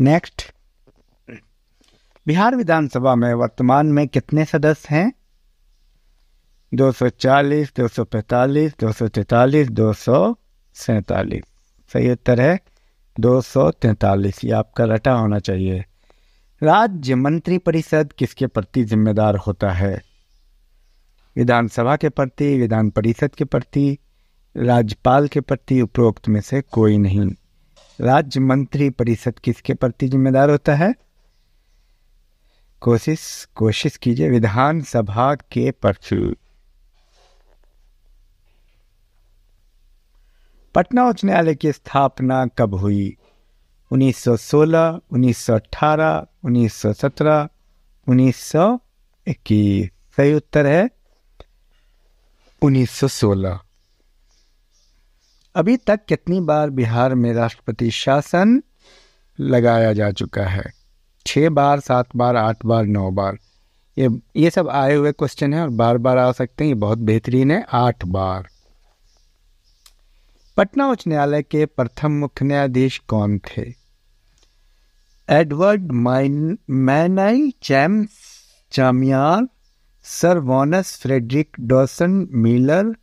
next Bihar विधानसभा में वर्तमान में कितने सदस्य हैं 240, दो सौ सैतालीस सही उत्तर है दो सौ तैतालीस ये आपका रटा होना चाहिए राज्य मंत्री परिषद किसके प्रति जिम्मेदार होता है विधानसभा के प्रति विधान परिषद के प्रति राज्यपाल के प्रति उपरोक्त में से कोई नहीं राज्य मंत्री परिषद किसके प्रति जिम्मेदार होता है कोशिश कोशिश कीजिए विधानसभा के प्रति पटना उच्च न्यायालय की स्थापना कब हुई 1916, 1918, 1917, 1921 सही उत्तर है 1916 अभी तक कितनी बार बिहार में राष्ट्रपति शासन लगाया जा चुका है छः बार सात बार आठ बार नौ बार ये ये सब आए हुए क्वेश्चन हैं और बार बार आ सकते हैं ये बहुत बेहतरीन है आठ बार पटना उच्च न्यायालय के प्रथम मुख्य न्यायाधीश कौन थे एडवर्ड माइन मैनाई Champs Chamier sir Thomas Frederick Dawson Miller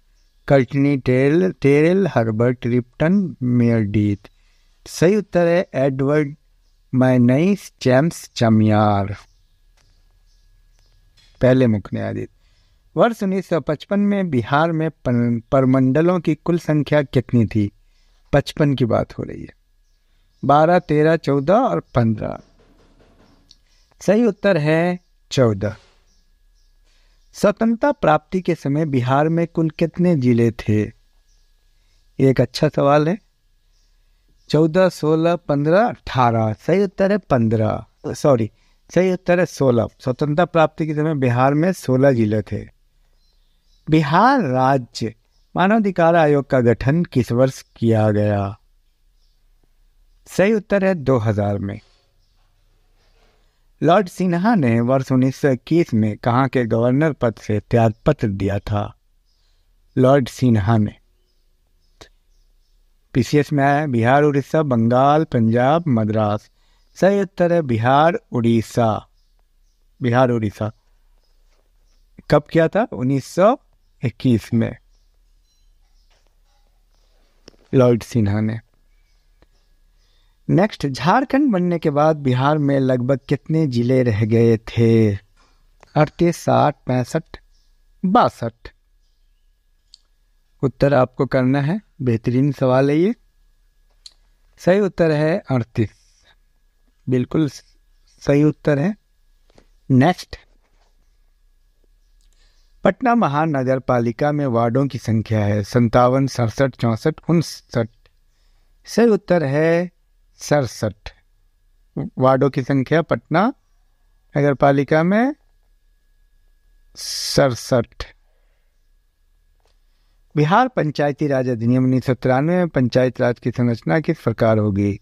Courtney Terrell Terrell Herbert Ribton Meredith सही उत्तर है एडवर्ड माइनाइस जेम्स चमियार पहले मुख्य न्यायाधीश वर्ष 1955 में बिहार में परमंडलों की कुल संख्या कितनी थी पचपन की बात हो रही है बारह तेरह चौदह और पंद्रह सही उत्तर है चौदह स्वतंत्रता प्राप्ति के समय बिहार में कुल कितने जिले थे ये एक अच्छा सवाल है चौदह सोलह पंद्रह अठारह सही उत्तर है पंद्रह सॉरी सही उत्तर है सोलह स्वतंत्रता प्राप्ति के समय बिहार में सोलह जिले थे बिहार राज्य मानवाधिकार आयोग का गठन किस वर्ष किया गया सही उत्तर है 2000 में लॉर्ड सिन्हा ने वर्ष उन्नीस में कहाँ के गवर्नर पद से त्यागपत्र दिया था लॉर्ड सिन्हा ने पीसीएस में आया बिहार उड़ीसा बंगाल पंजाब मद्रास सही उत्तर है बिहार उड़ीसा बिहार उड़ीसा कब किया था 1921 में लॉर्ड सिन्हा ने नेक्स्ट झारखंड बनने के बाद बिहार में लगभग कितने जिले रह गए थे अड़तीस साठ पैंसठ बासठ उत्तर आपको करना है बेहतरीन सवाल है ये सही उत्तर है अड़तीस बिल्कुल सही उत्तर है नेक्स्ट पटना महानगर पालिका में वार्डों की संख्या है संतावन सड़सठ चौंसठ उनसठ सही उत्तर है सड़सठ वार्डों की संख्या पटना नगर पालिका में सड़सठ बिहार पंचायती राज अधिनियम उन्नीस सौ तिरानवे में पंचायत राज की संरचना किस प्रकार होगी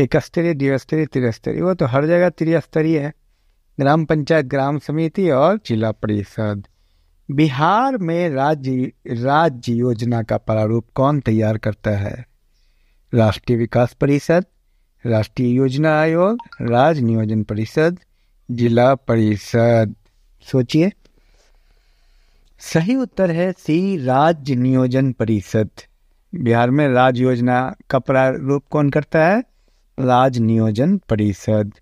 एक स्तरीय द्विस्तरीय त्रिस्तरीय वो तो हर जगह त्रिस्तरीय है ग्राम पंचायत ग्राम समिति और जिला परिषद बिहार में राज्य राज्य योजना का प्रारूप कौन तैयार करता है राष्ट्रीय विकास परिषद राष्ट्रीय योजना आयोग राज्य नियोजन परिषद जिला परिषद सोचिए सही उत्तर है सी राज्य नियोजन परिषद बिहार में राज्य योजना का प्रारूप कौन करता है राज नियोजन परिषद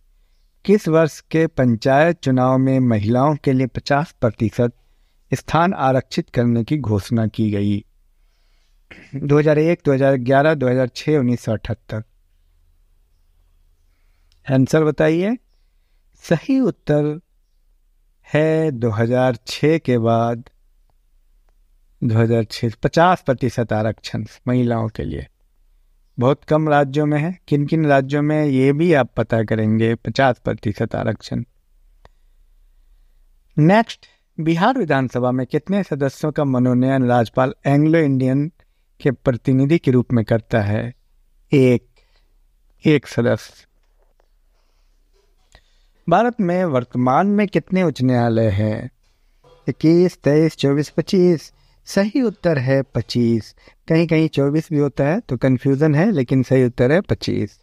किस वर्ष के पंचायत चुनाव में महिलाओं के लिए 50 प्रतिशत स्थान आरक्षित करने की घोषणा की गई 2001, 2011, 2006, उन्नीस सौ अठहत्तर आंसर बताइए सही उत्तर है 2006 के बाद 2006 पचास प्रतिशत आरक्षण महिलाओं के लिए बहुत कम राज्यों में है किन किन राज्यों में ये भी आप पता करेंगे 50 प्रतिशत आरक्षण नेक्स्ट बिहार विधानसभा में कितने सदस्यों का मनोनयन राज्यपाल एंग्लो इंडियन के प्रतिनिधि के रूप में करता है एक एक सदस्य भारत में वर्तमान में कितने उच्च न्यायालय हैं इक्कीस तेईस चौबीस पच्चीस सही उत्तर है पच्चीस कहीं कहीं चौबीस भी होता है तो कन्फ्यूज़न है लेकिन सही उत्तर है पच्चीस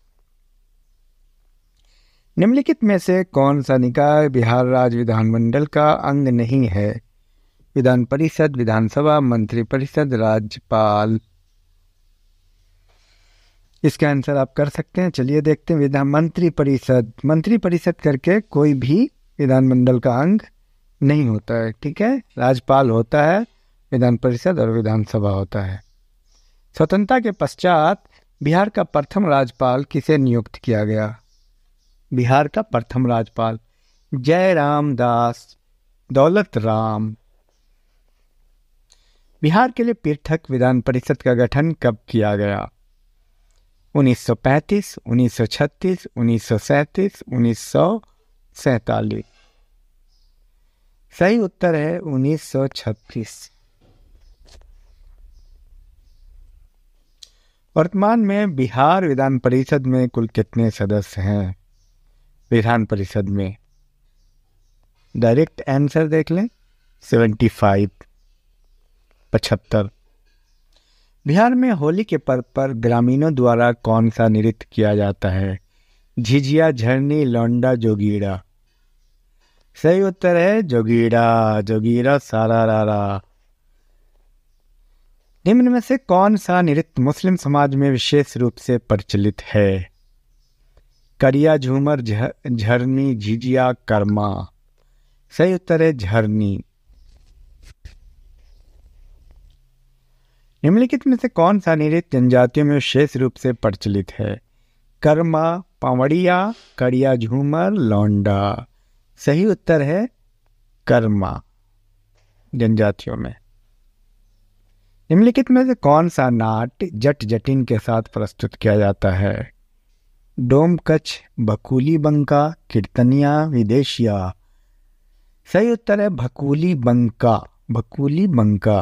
निम्नलिखित में से कौन सा निकाय बिहार राज्य विधानमंडल का अंग नहीं है विधान परिषद विधानसभा मंत्रिपरिषद राज्यपाल इसका आंसर आप कर सकते हैं चलिए देखते हैं विधान मंत्री परिषद मंत्री परिषद करके कोई भी विधानमंडल का अंग नहीं होता है ठीक है राज्यपाल होता है विधान परिषद और विधानसभा होता है स्वतंत्रता के पश्चात बिहार का प्रथम राज्यपाल किसे नियुक्त किया गया बिहार का प्रथम राज्यपाल जय राम दास दौलत राम बिहार के लिए पृथक विधान परिषद का गठन कब किया गया 1935, सौ पैंतीस उन्नीस सही उत्तर है 1936 वर्तमान में बिहार विधान परिषद में कुल कितने सदस्य हैं विधान परिषद में डायरेक्ट आंसर देख लें सेवेंटी फाइव पचहत्तर बिहार में होली के पर्व पर ग्रामीणों द्वारा कौन सा नृत्य किया जाता है झिझिया झरनी लौंडा जोगीड़ा सही उत्तर है जोगीड़ा जोगीड़ा सारा रारा निम्न में से कौन सा नृत्य मुस्लिम समाज में विशेष रूप से प्रचलित है करिया झूमर झरनी झिझिया कर्मा सही उत्तर है झरनी निम्नलिखित में से कौन सा नृत्य जनजातियों में विशेष रूप से प्रचलित है कर्मा पावड़िया कड़िया झूमर लौंडा सही उत्तर है कर्मा जनजातियों में निम्नलिखित में से कौन सा नाट जट जटिन के साथ प्रस्तुत किया जाता है डोम कच्छ भकूली बंका कीर्तनिया विदेशिया सही उत्तर है भकूली बंका भकूली बंका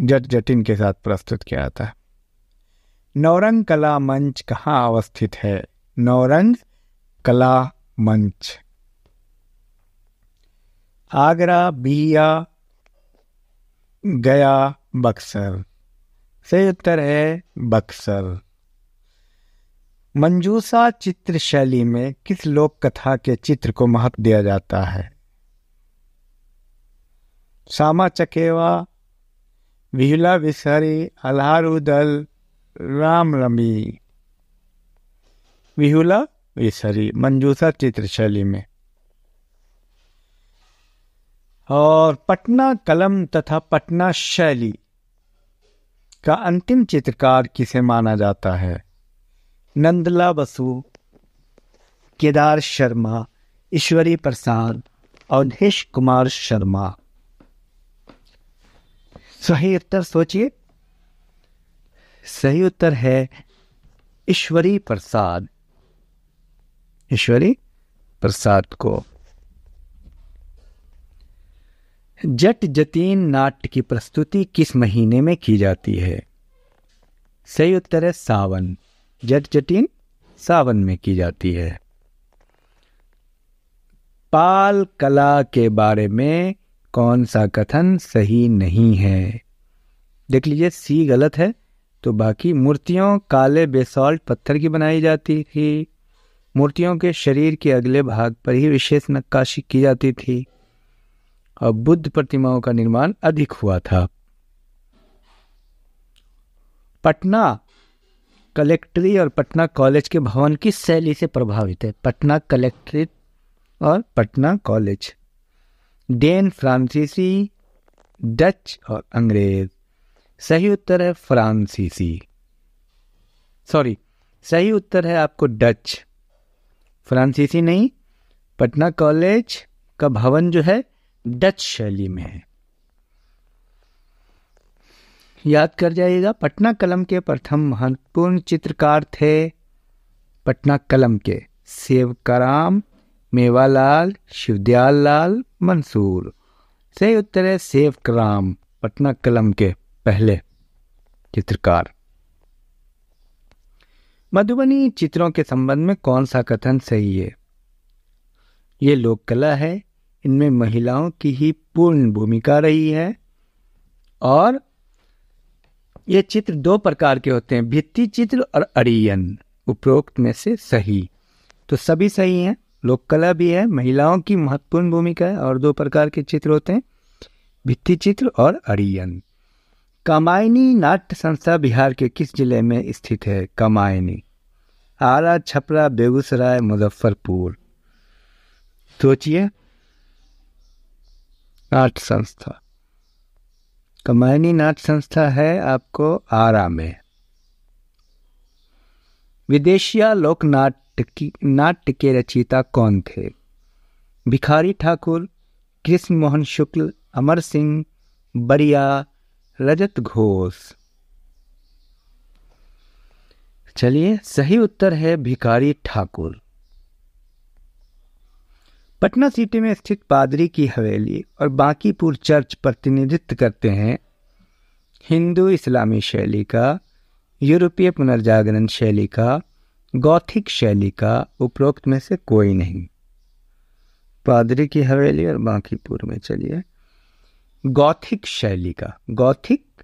जट जटिन के साथ प्रस्तुत किया जाता है नौरंग कला मंच कहाँ अवस्थित है नौरंग कला मंच आगरा बिया गया बक्सर सही उत्तर है बक्सर मंजूसा चित्र शैली में किस लोक कथा के चित्र को महत्व दिया जाता है सामा चकेवा विहला विसरी दल राम रमी विहुला विसरी मंजूसा चित्र शैली में और पटना कलम तथा पटना शैली का अंतिम चित्रकार किसे माना जाता है नंदला बसु केदार शर्मा ईश्वरी प्रसाद और निश कुमार शर्मा सही उत्तर सोचिए सही उत्तर है ईश्वरी प्रसाद ईश्वरी प्रसाद को जट जतीन नाट्य की प्रस्तुति किस महीने में की जाती है सही उत्तर है सावन जट जटीन सावन में की जाती है पाल कला के बारे में कौन सा कथन सही नहीं है देख लीजिए सी गलत है तो बाकी मूर्तियों काले बेसॉल्ट पत्थर की बनाई जाती थी मूर्तियों के शरीर के अगले भाग पर ही विशेष नक्काशी की जाती थी और बुद्ध प्रतिमाओं का निर्माण अधिक हुआ था पटना कलेक्ट्री और पटना कॉलेज के भवन किस शैली से प्रभावित है पटना कलेक्ट्रेट और पटना कॉलेज डेन फ्रांसीसी डच और अंग्रेज सही उत्तर है फ्रांसीसी सॉरी सही उत्तर है आपको डच फ्रांसीसी नहीं पटना कॉलेज का भवन जो है डच शैली में है याद कर जाइएगा पटना कलम के प्रथम महत्वपूर्ण चित्रकार थे पटना कलम के सेवकाराम मेवालाल शिवदयाल लाल मंसूर उत्तर है सेव कराम पटना कलम के पहले चित्रकार मधुबनी चित्रों के संबंध में कौन सा कथन सही है ये लोक कला है इनमें महिलाओं की ही पूर्ण भूमिका रही है और ये चित्र दो प्रकार के होते हैं भित्ति चित्र और अरियन उपरोक्त में से सही तो सभी सही हैं लोक कला भी है महिलाओं की महत्वपूर्ण भूमिका है और दो प्रकार के चित्र होते हैं भित्ति चित्र और अरियन कमायनी नाट्य संस्था बिहार के किस जिले में स्थित है कमायनी आरा छपरा बेगूसराय मुजफ्फरपुर सोचिए नाट संस्था कमायनी नाट संस्था है आपको आरा में विदेशिया लोकनाट की नाट्य के रचयिता कौन थे भिखारी ठाकुर कृष्ण मोहन शुक्ल अमर सिंह बरिया रजत घोष चलिए सही उत्तर है भिखारी ठाकुर पटना सिटी में स्थित पादरी की हवेली और बांकीपुर चर्च प्रतिनिधित्व करते हैं हिंदू इस्लामी शैली का यूरोपीय पुनर्जागरण शैली का गौथिक शैली का उपरोक्त में से कोई नहीं पादरी की हवेली और बांकीपुर में चलिए गौथिक शैली का गौथिक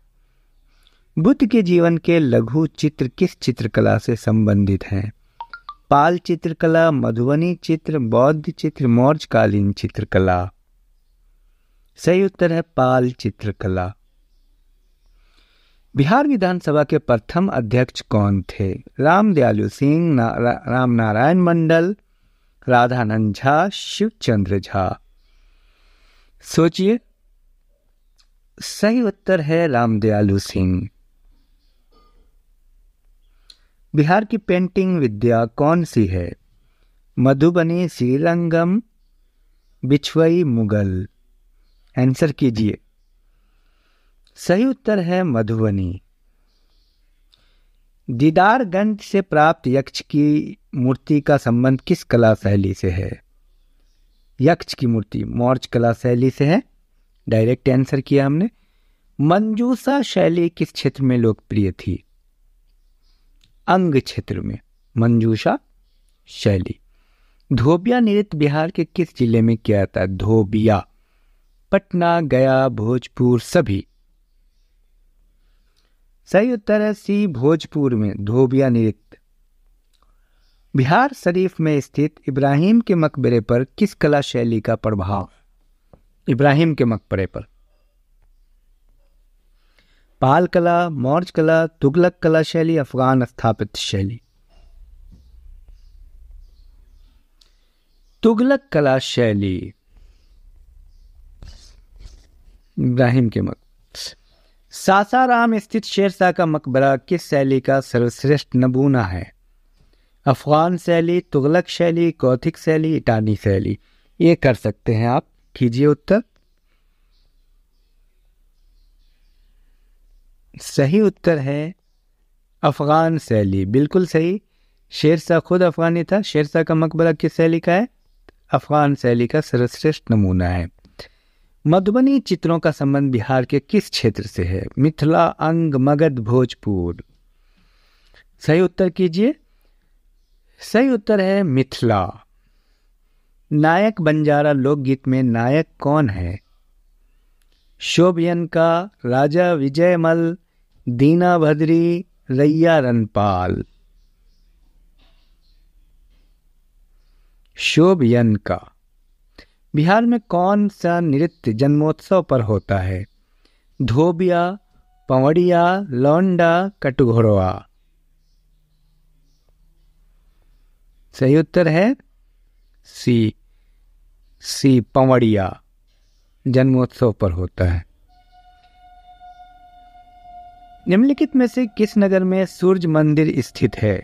बुद्ध के जीवन के लघु चित्र किस चित्रकला से संबंधित हैं पाल चित्रकला मधुबनी चित्र बौद्ध चित्र मौर्यकालीन चित्रकला सही उत्तर है पाल चित्रकला बिहार विधानसभा के प्रथम अध्यक्ष कौन थे रामदयालु सिंह ना, रा, राम नारायण मंडल राधानंद झा शिवचंद्र झा सोचिए सही उत्तर है रामदयालु सिंह बिहार की पेंटिंग विद्या कौन सी है मधुबनी श्रीरंगम बिछवई मुगल आंसर कीजिए सही उत्तर है मधुबनी दीदारगंज से प्राप्त यक्ष की मूर्ति का संबंध किस कला शैली से है यक्ष की मूर्ति मौर्य कला शैली से है डायरेक्ट आंसर किया हमने मंजूसा शैली किस क्षेत्र में लोकप्रिय थी अंग क्षेत्र में मंजूषा शैली धोबिया नृत्य बिहार के किस जिले में किया जाता है धोबिया पटना गया भोजपुर सभी सही उत्तर है सी भोजपुर में धोबिया नृत्य बिहार शरीफ में स्थित इब्राहिम के मकबरे पर किस कला शैली का प्रभाव इब्राहिम के मकबरे पर पाल कला मौर्ज कला तुगलक कला शैली अफगान स्थापित शैली तुगलक कला शैली इब्राहिम के मकबरे सासाराम स्थित शेरशाह का मकबरा किस शैली का सर्वश्रेष्ठ नमूना है अफगान शैली तुगलक शैली कौथिक शैली इटानी शैली ये कर सकते हैं आप कीजिए उत्तर सही उत्तर है अफगान शैली बिल्कुल सही शेरशाह खुद अफगानी था शेरशाह का मकबरा किस शैली का है अफगान शैली का सर्वश्रेष्ठ नमूना है मधुबनी चित्रों का संबंध बिहार के किस क्षेत्र से है मिथिला अंग मगध भोजपुर सही उत्तर कीजिए सही उत्तर है मिथिला नायक बंजारा लोकगीत में नायक कौन है शोभियन का राजा विजयमल दीना भद्री रैया रनपाल शोभियन का बिहार में कौन सा नृत्य जन्मोत्सव पर होता है धोबिया पवड़िया लौंडा कटघोरवा सही उत्तर है सी सी पवड़िया जन्मोत्सव पर होता है निम्नलिखित में से किस नगर में सूर्य मंदिर स्थित है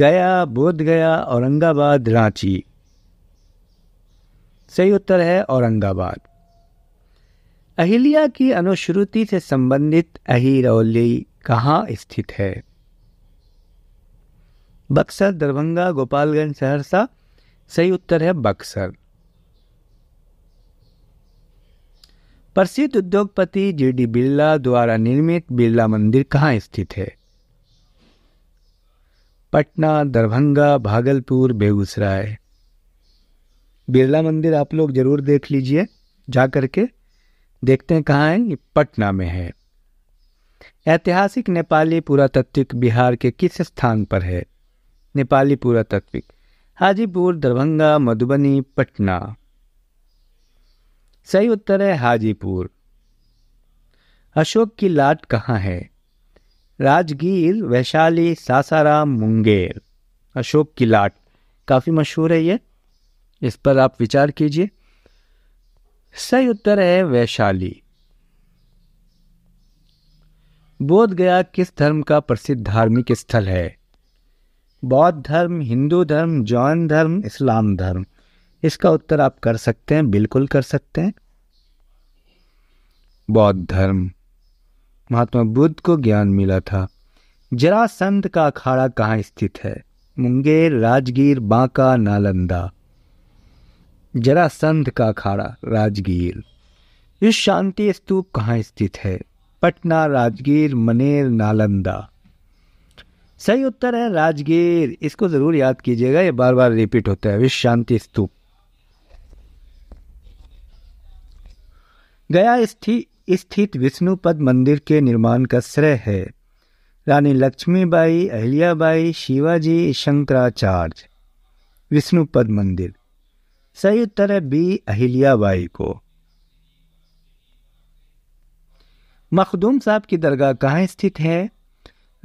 गया बोध गया औरंगाबाद रांची सही उत्तर है औरंगाबाद अहिल्या की अनुश्रुति से संबंधित अहिरौली कहाँ स्थित है बक्सर दरभंगा गोपालगंज सहरसा सही उत्तर है बक्सर प्रसिद्ध उद्योगपति जे डी बिरला द्वारा निर्मित बिरला मंदिर कहाँ स्थित है पटना दरभंगा भागलपुर बेगूसराय बिरला मंदिर आप लोग ज़रूर देख लीजिए जा करके देखते हैं कहाँ है ये पटना में है ऐतिहासिक नेपाली पुरातत्विक बिहार के किस स्थान पर है नेपाली पुरातत्विक हाजीपुर दरभंगा मधुबनी पटना सही उत्तर है हाजीपुर अशोक की लाट कहाँ है राजगीर वैशाली सासाराम मुंगेर अशोक की लाट काफ़ी मशहूर है ये इस पर आप विचार कीजिए सही उत्तर है वैशाली बोध गया किस धर्म का प्रसिद्ध धार्मिक स्थल है बौद्ध धर्म हिंदू धर्म जैन धर्म इस्लाम धर्म इसका उत्तर आप कर सकते हैं बिल्कुल कर सकते हैं बौद्ध धर्म महात्मा बुद्ध को ज्ञान मिला था जरासंध का अखाड़ा कहाँ स्थित है मुंगेर राजगीर बांका नालंदा जरासंध का अखाड़ा राजगीर इस शांति स्तूप कहाँ स्थित है पटना राजगीर मनेर नालंदा सही उत्तर है राजगीर इसको ज़रूर याद कीजिएगा ये बार बार रिपीट होता है विश्व शांति स्तूप गया स्थित विष्णुपद मंदिर के निर्माण का श्रेय है रानी लक्ष्मीबाई अहिल्याबाई शिवाजी शंकराचार्य विष्णुपद मंदिर सही उत्तर है बी अहिल्याबाई को मखदूम साहब की दरगाह कहाँ स्थित है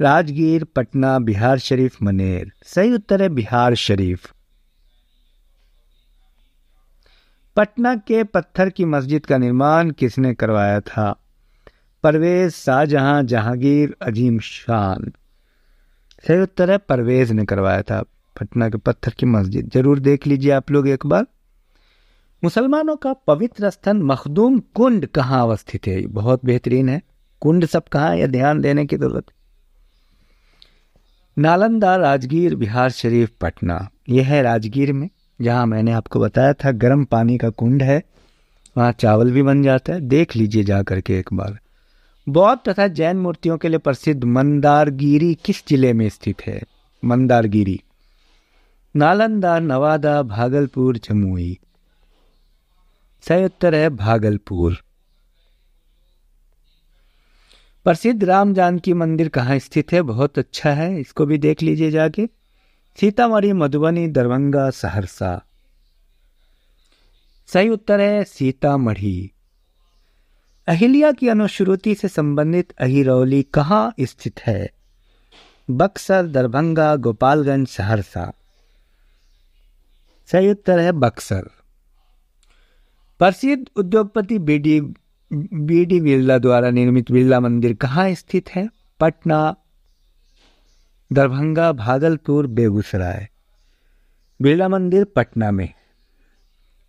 राजगीर पटना बिहार शरीफ मनेर सही उत्तर है बिहार शरीफ पटना के पत्थर की मस्जिद का निर्माण किसने करवाया था परवेज शाहजहां जहांगीर अजीम शान सही उत्तर है परवेज ने करवाया था पटना के पत्थर की मस्जिद जरूर देख लीजिए आप लोग एक बार मुसलमानों का पवित्र स्थल मखदूम कुंड कहाँ अवस्थित है बहुत बेहतरीन है कुंड सब कहाँ यह ध्यान देने की जरूरत नालंदा राजगीर बिहार शरीफ पटना यह है राजगीर में जहाँ मैंने आपको बताया था गर्म पानी का कुंड है वहाँ चावल भी बन जाता है देख लीजिए जा करके एक बार बौद्ध तथा जैन मूर्तियों के लिए प्रसिद्ध मंदारगिरी किस जिले में स्थित है मंदारगिरी नालंदा नवादा भागलपुर जमुई सही उत्तर है भागलपुर प्रसिद्ध राम जानकी मंदिर कहाँ स्थित है बहुत अच्छा है इसको भी देख लीजिए जाके सीतामढ़ी मधुबनी दरभंगा सहरसा सही उत्तर है सीतामढ़ी अहिल्या की अनुश्रुति से संबंधित अहिरौली कहाँ स्थित है बक्सर दरभंगा गोपालगंज सहरसा सही उत्तर है बक्सर प्रसिद्ध उद्योगपति बीडी बीडी बिरला द्वारा निर्मित बिरला मंदिर कहाँ स्थित है पटना दरभंगा भागलपुर बेगूसराय बिरला मंदिर पटना में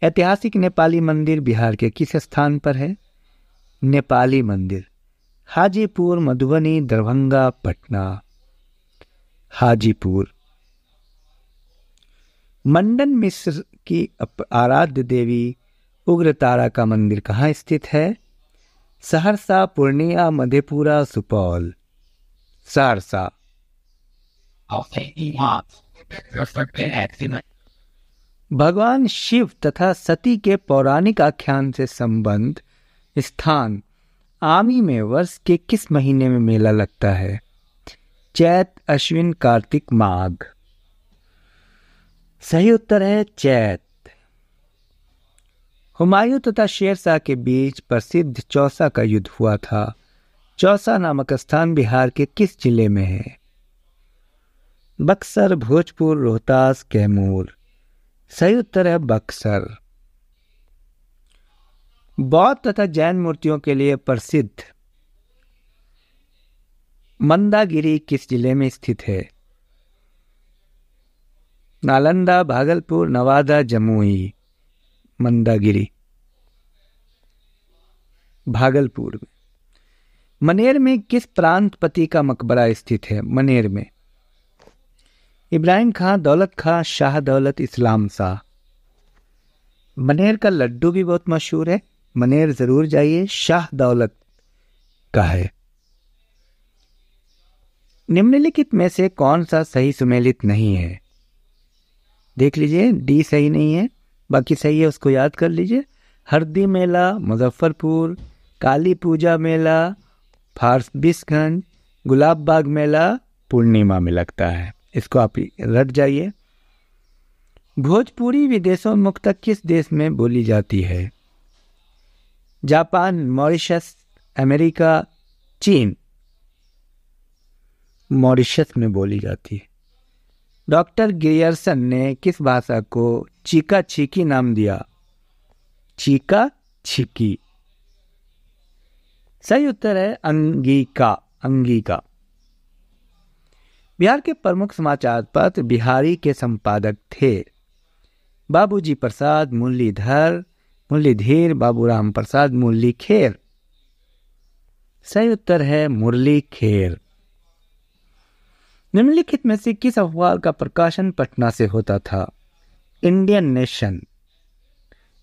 ऐतिहासिक नेपाली मंदिर बिहार के किस स्थान पर है नेपाली मंदिर हाजीपुर मधुबनी दरभंगा पटना हाजीपुर मंडन मिश्र की आराध्य देवी उग्रतारा का मंदिर कहाँ स्थित है सहरसा पूर्णिया मधेपुरा सुपौल सहरसा भगवान शिव तथा सती के पौराणिक आख्यान से संबंध स्थान आमी में वर्ष के किस महीने में मेला लगता है चैत अश्विन कार्तिक माघ सही उत्तर है चैत हुमायूं तथा शेरशाह के बीच प्रसिद्ध चौसा का युद्ध हुआ था चौसा नामक स्थान बिहार के किस जिले में है बक्सर भोजपुर रोहतास कैमूर सही उत्तर है बक्सर बौद्ध तथा जैन मूर्तियों के लिए प्रसिद्ध मंदागिरी किस जिले में स्थित है नालंदा भागलपुर नवादा जमुई मंदागिरी भागलपुर में मनेर में किस प्रांतपति का मकबरा स्थित है मनेर में इब्राहिम खां दौलत खां शाह दौलत इस्लाम शाह मनेर का लड्डू भी बहुत मशहूर है मनेर ज़रूर जाइए शाह दौलत का है निम्नलिखित में से कौन सा सही सुमेलित नहीं है देख लीजिए डी सही नहीं है बाकी सही है उसको याद कर लीजिए हरदी मेला मुजफ्फरपुर काली पूजा मेला फारबिसगंज गुलाब बाग मेला पूर्णिमा में लगता है इसको आप रट जाइए भोजपुरी विदेशों मुक्त किस देश में बोली जाती है जापान मॉरिशस अमेरिका चीन मॉरिशस में बोली जाती है डॉक्टर गियर्सन ने किस भाषा को चीका छीकी नाम दिया चीका छिकी सही उत्तर है अंगीका अंगीका बिहार के प्रमुख समाचार पत्र बिहारी के संपादक थे बाबूजी प्रसाद मुरलीधर मुरलीधीर बाबूराम प्रसाद मुरली खेर सही उत्तर है मुरली खेर निम्नलिखित में से किस अखबार का प्रकाशन पटना से होता था इंडियन नेशन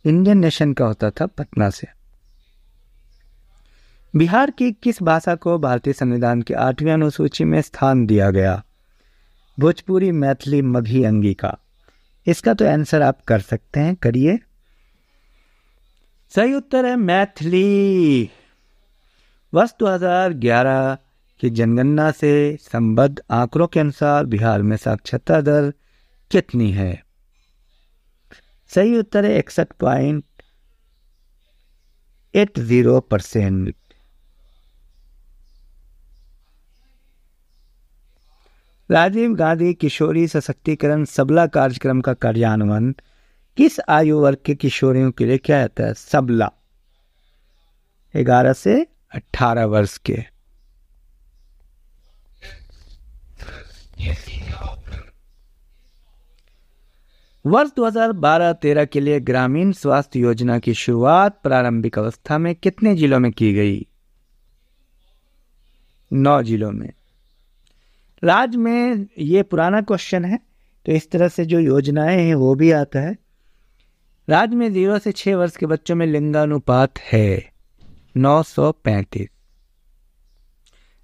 इंडियन नेशन का होता था पटना से बिहार की किस भाषा को भारतीय संविधान की आठवीं अनुसूची में स्थान दिया गया भोजपुरी मैथिली मगही अंगिका इसका तो आंसर आप कर सकते हैं करिए सही उत्तर है मैथिली वर्ष 2011 की जनगणना से संबद्ध आंकड़ों के अनुसार बिहार में साक्षरता दर कितनी है सही उत्तर है इकसठ point eight zero percent Rajiv Gandhi किशोरी सशक्तिकरण सबला कार्यक्रम का कार्यान्वयन किस आयु वर्ग के किशोरियों के लिए क्या जाता है सबला 11 से 18 वर्ष के वर्ष 2012-13 के लिए ग्रामीण स्वास्थ्य योजना की शुरुआत प्रारंभिक अवस्था में कितने जिलों में की गई नौ जिलों में राज्य में ये पुराना क्वेश्चन है तो इस तरह से जो योजनाएं हैं वो भी आता है राज्य में जीरो से छः वर्ष के बच्चों में लिंगानुपात है नौ सौ पैंतीस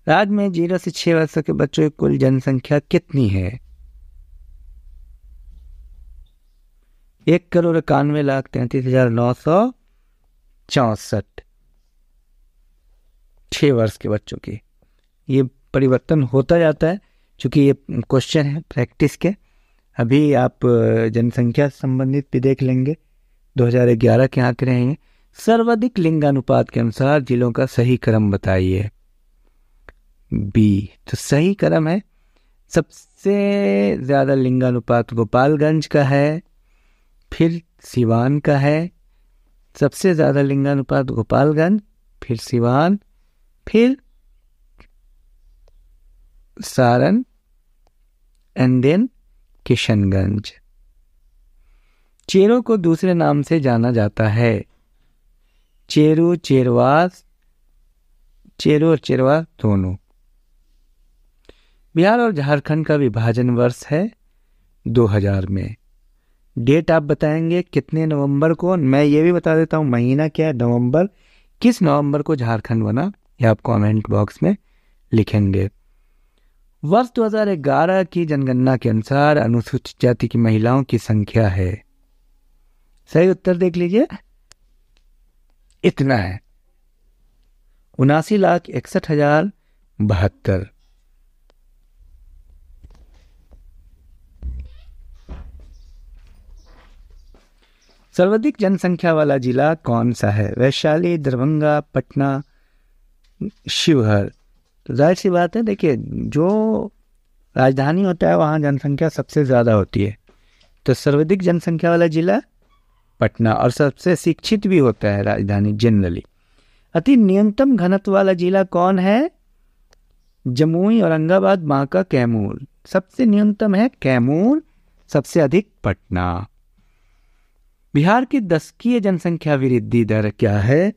राज्य में जीरो से छः वर्ष के बच्चों की कुल जनसंख्या कितनी है एक करोड़ इक्यानवे लाख तैंतीस हजार नौ सौ चौसठ छः वर्ष के बच्चों की ये परिवर्तन होता जाता है चूँकि ये क्वेश्चन है प्रैक्टिस के अभी आप जनसंख्या संबंधित भी देख लेंगे 2011 के आंकड़े हैं सर्वाधिक लिंगानुपात के अनुसार जिलों का सही क्रम बताइए बी तो सही क्रम है सबसे ज़्यादा लिंगानुपात गोपालगंज का है फिर सिवान का है सबसे ज़्यादा लिंगानुपात गोपालगंज फिर सिवान फिर सारण एंड देन किशनगंज चेरो को दूसरे नाम से जाना जाता है चेरू चेरवास चेरो और चेरवास दोनों बिहार और झारखंड का विभाजन वर्ष है 2000 में डेट आप बताएंगे कितने नवंबर को मैं ये भी बता देता हूँ महीना क्या है नवंबर किस नवंबर को झारखंड बना ये आप कमेंट बॉक्स में लिखेंगे वर्ष 2011 की जनगणना के अनुसार अनुसूचित जाति की महिलाओं की संख्या है सही उत्तर देख लीजिए इतना है उनासी लाख इकसठ हजार बहत्तर सर्वाधिक जनसंख्या वाला जिला कौन सा है वैशाली दरभंगा पटना शिवहर तो जाहिर सी बात है देखिए जो राजधानी होता है वहाँ जनसंख्या सबसे ज़्यादा होती है तो सर्वाधिक जनसंख्या वाला ज़िला पटना और सबसे शिक्षित भी होता है राजधानी जनरली अति न्यूनतम घनत्व वाला ज़िला कौन है जमुई औरंगाबाद का कैमूर सबसे न्यूनतम है कैमूर सबसे अधिक पटना बिहार की दशकीय जनसंख्या वृद्धि दर क्या है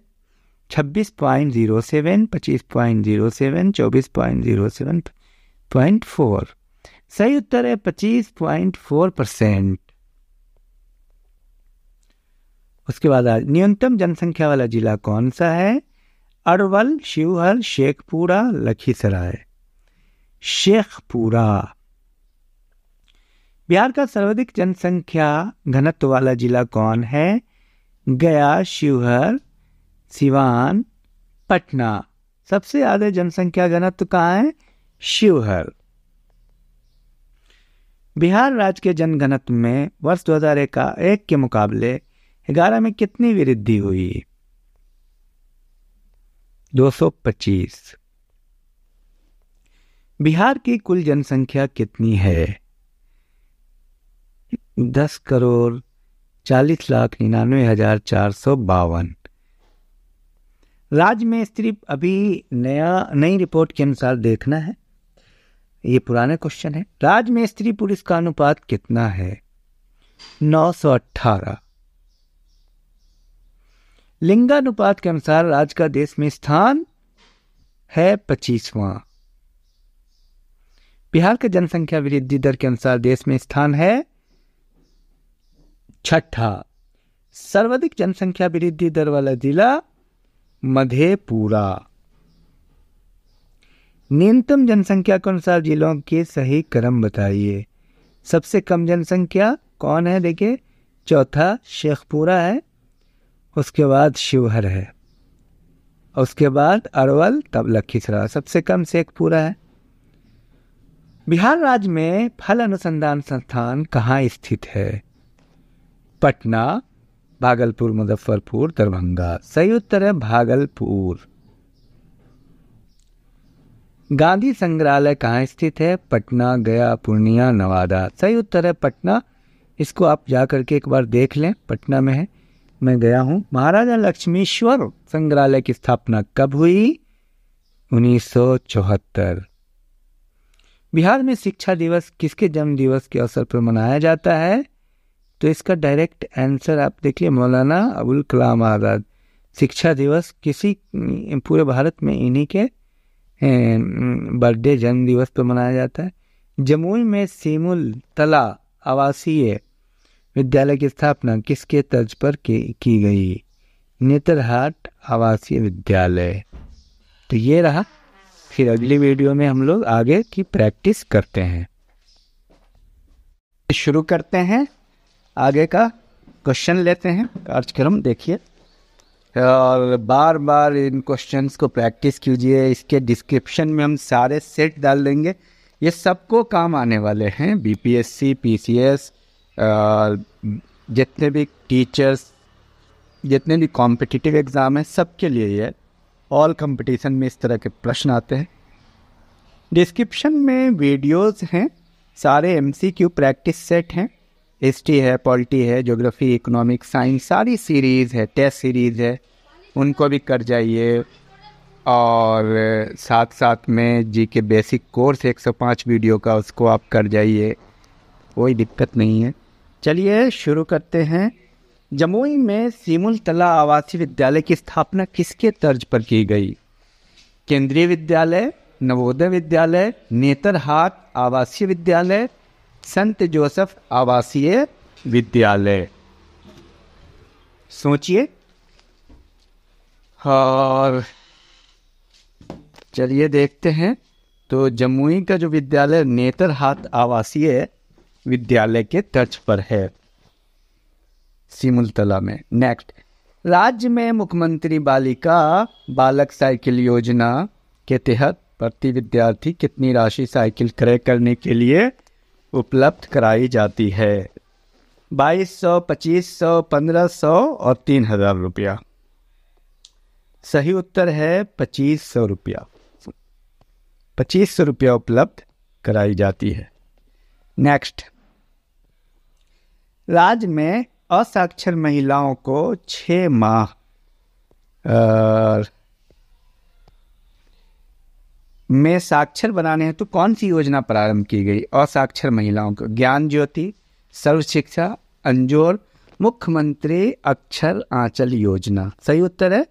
छब्बीस पॉइंट जीरो सेवन पच्चीस पॉइंट जीरो सेवन चौबीस point zero seven point four सही उत्तर है पच्चीस पॉइंट फोर परसेंट उसके बाद आज न्यूनतम जनसंख्या वाला जिला कौन सा है अरवल शिवहर शेखपुरा लखीसराय शेखपुरा बिहार का सर्वाधिक जनसंख्या घनत्व वाला जिला कौन है गया शिवहर सिवान पटना सबसे ज्यादा जनसंख्या घनत्व कहाँ है शिवहर बिहार राज्य के जनघनत्व में वर्ष 2001 के मुकाबले 11 में कितनी वृद्धि हुई 225 बिहार की कुल जनसंख्या कितनी है 10 करोड़ 40 लाख निन्यानवे हजार चार सौ बावन राज्य में सिर्फ अभी नया नई रिपोर्ट के अनुसार देखना है ये पुराना क्वेश्चन है राज्य में स्त्री पुरुष का अनुपात कितना है 918 लिंगानुपात के अनुसार राज्य का देश में स्थान है पच्चीसवा बिहार के जनसंख्या वृद्धि दर के अनुसार देश में स्थान है छठा सर्वाधिक जनसंख्या वृद्धि दर वाला जिला मधेपुरा न्यूनतम जनसंख्या के अनुसार जिलों के सही क्रम बताइए सबसे कम जनसंख्या कौन है देखिए चौथा शेखपुरा है उसके बाद शिवहर है उसके बाद अरवल तब लखीसराय सबसे कम शेखपुरा है बिहार राज्य में फल अनुसंधान संस्थान कहाँ स्थित है पटना भागलपुर मुजफ्फरपुर दरभंगा सही उत्तर है भागलपुर गांधी संग्रहालय कहाँ स्थित है पटना गया पूर्णिया नवादा सही उत्तर है पटना इसको आप जा करके एक बार देख लें पटना में है मैं गया हूँ महाराजा लक्ष्मीश्वर संग्रहालय की स्थापना कब हुई 1974 बिहार में शिक्षा दिवस किसके जन्म दिवस के अवसर पर मनाया जाता है तो इसका डायरेक्ट आंसर आप देखिए मौलाना अबुल कलाम आज़ाद शिक्षा दिवस किसी पूरे भारत में इन्हीं के बर्थडे जन्म दिवस पर मनाया जाता है जमुई में सीमुल तला आवासीय विद्यालय की स्थापना किसके तर्ज पर की, की गई नेतरहाट आवासीय विद्यालय तो ये रहा फिर अगली वीडियो में हम लोग आगे की प्रैक्टिस करते हैं शुरू करते हैं आगे का क्वेश्चन लेते हैं कार्यक्रम देखिए और बार बार इन क्वेश्चंस को प्रैक्टिस कीजिए इसके डिस्क्रिप्शन में हम सारे सेट डाल देंगे ये सबको काम आने वाले हैं बीपीएससी, पीसीएस जितने भी टीचर्स जितने भी कॉम्पिटिटिव एग्ज़ाम हैं सबके लिए ये ऑल कंपटीशन में इस तरह के प्रश्न आते हैं डिस्क्रिप्शन में वीडियोस हैं सारे एमसीक्यू प्रैक्टिस सेट हैं हिस्ट्री है पॉलिटी है जोग्राफी इकोनॉमिक साइंस सारी सीरीज़ है टेस्ट सीरीज़ है उनको भी कर जाइए और साथ साथ में जी के बेसिक कोर्स 105 वीडियो का उसको आप कर जाइए कोई दिक्कत नहीं है चलिए शुरू करते हैं जमुई में सीमुल तला आवासीय विद्यालय की स्थापना किसके तर्ज पर की गई केंद्रीय विद्यालय नवोदय विद्यालय नेतरहाट आवासीय विद्यालय संत जोसफ आवासीय विद्यालय सोचिए और चलिए देखते हैं तो जमुई का जो विद्यालय नेतरहाट आवासीय विद्यालय के तर्ज पर है सिमुलतला में नेक्स्ट राज्य में मुख्यमंत्री बालिका बालक साइकिल योजना के तहत प्रति विद्यार्थी कितनी राशि साइकिल क्रय करने के लिए उपलब्ध कराई जाती है बाईस सौ पच्चीस सौ पंद्रह सौ और तीन हज़ार रुपया सही उत्तर है पच्चीस सौ रुपया पच्चीस सौ रुपया उपलब्ध कराई जाती है नेक्स्ट राज्य में असाक्षर महिलाओं को छ माह में साक्षर बनाने हैं तो कौन सी योजना प्रारंभ की गई असाक्षर महिलाओं को ज्ञान ज्योति सर्व शिक्षा अंजोर मुख्यमंत्री अक्षर आंचल योजना सही उत्तर है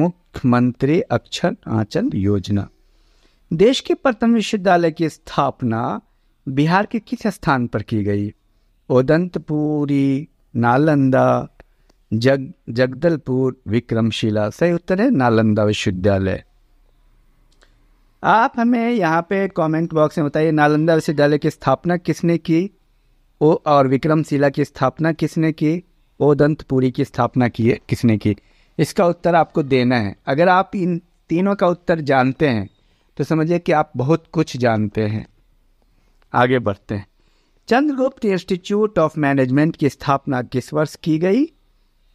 मुख्यमंत्री अक्षर आंचल योजना देश के प्रथम विश्वविद्यालय की स्थापना बिहार के किस स्थान पर की गई ओदंतपुरी नालंदा जग जगदलपुर विक्रमशिला सही उत्तर है नालंदा विश्वविद्यालय आप हमें यहाँ पे कमेंट बॉक्स में बताइए नालंदा विश्वविद्यालय की स्थापना किसने की ओ और विक्रमशिला की स्थापना किसने की ओ दंतपुरी की स्थापना की है किसने की इसका उत्तर आपको देना है अगर आप इन तीनों का उत्तर जानते हैं तो समझिए कि आप बहुत कुछ जानते हैं आगे बढ़ते हैं चंद्रगुप्त इंस्टीट्यूट ऑफ मैनेजमेंट की स्थापना किस वर्ष की गई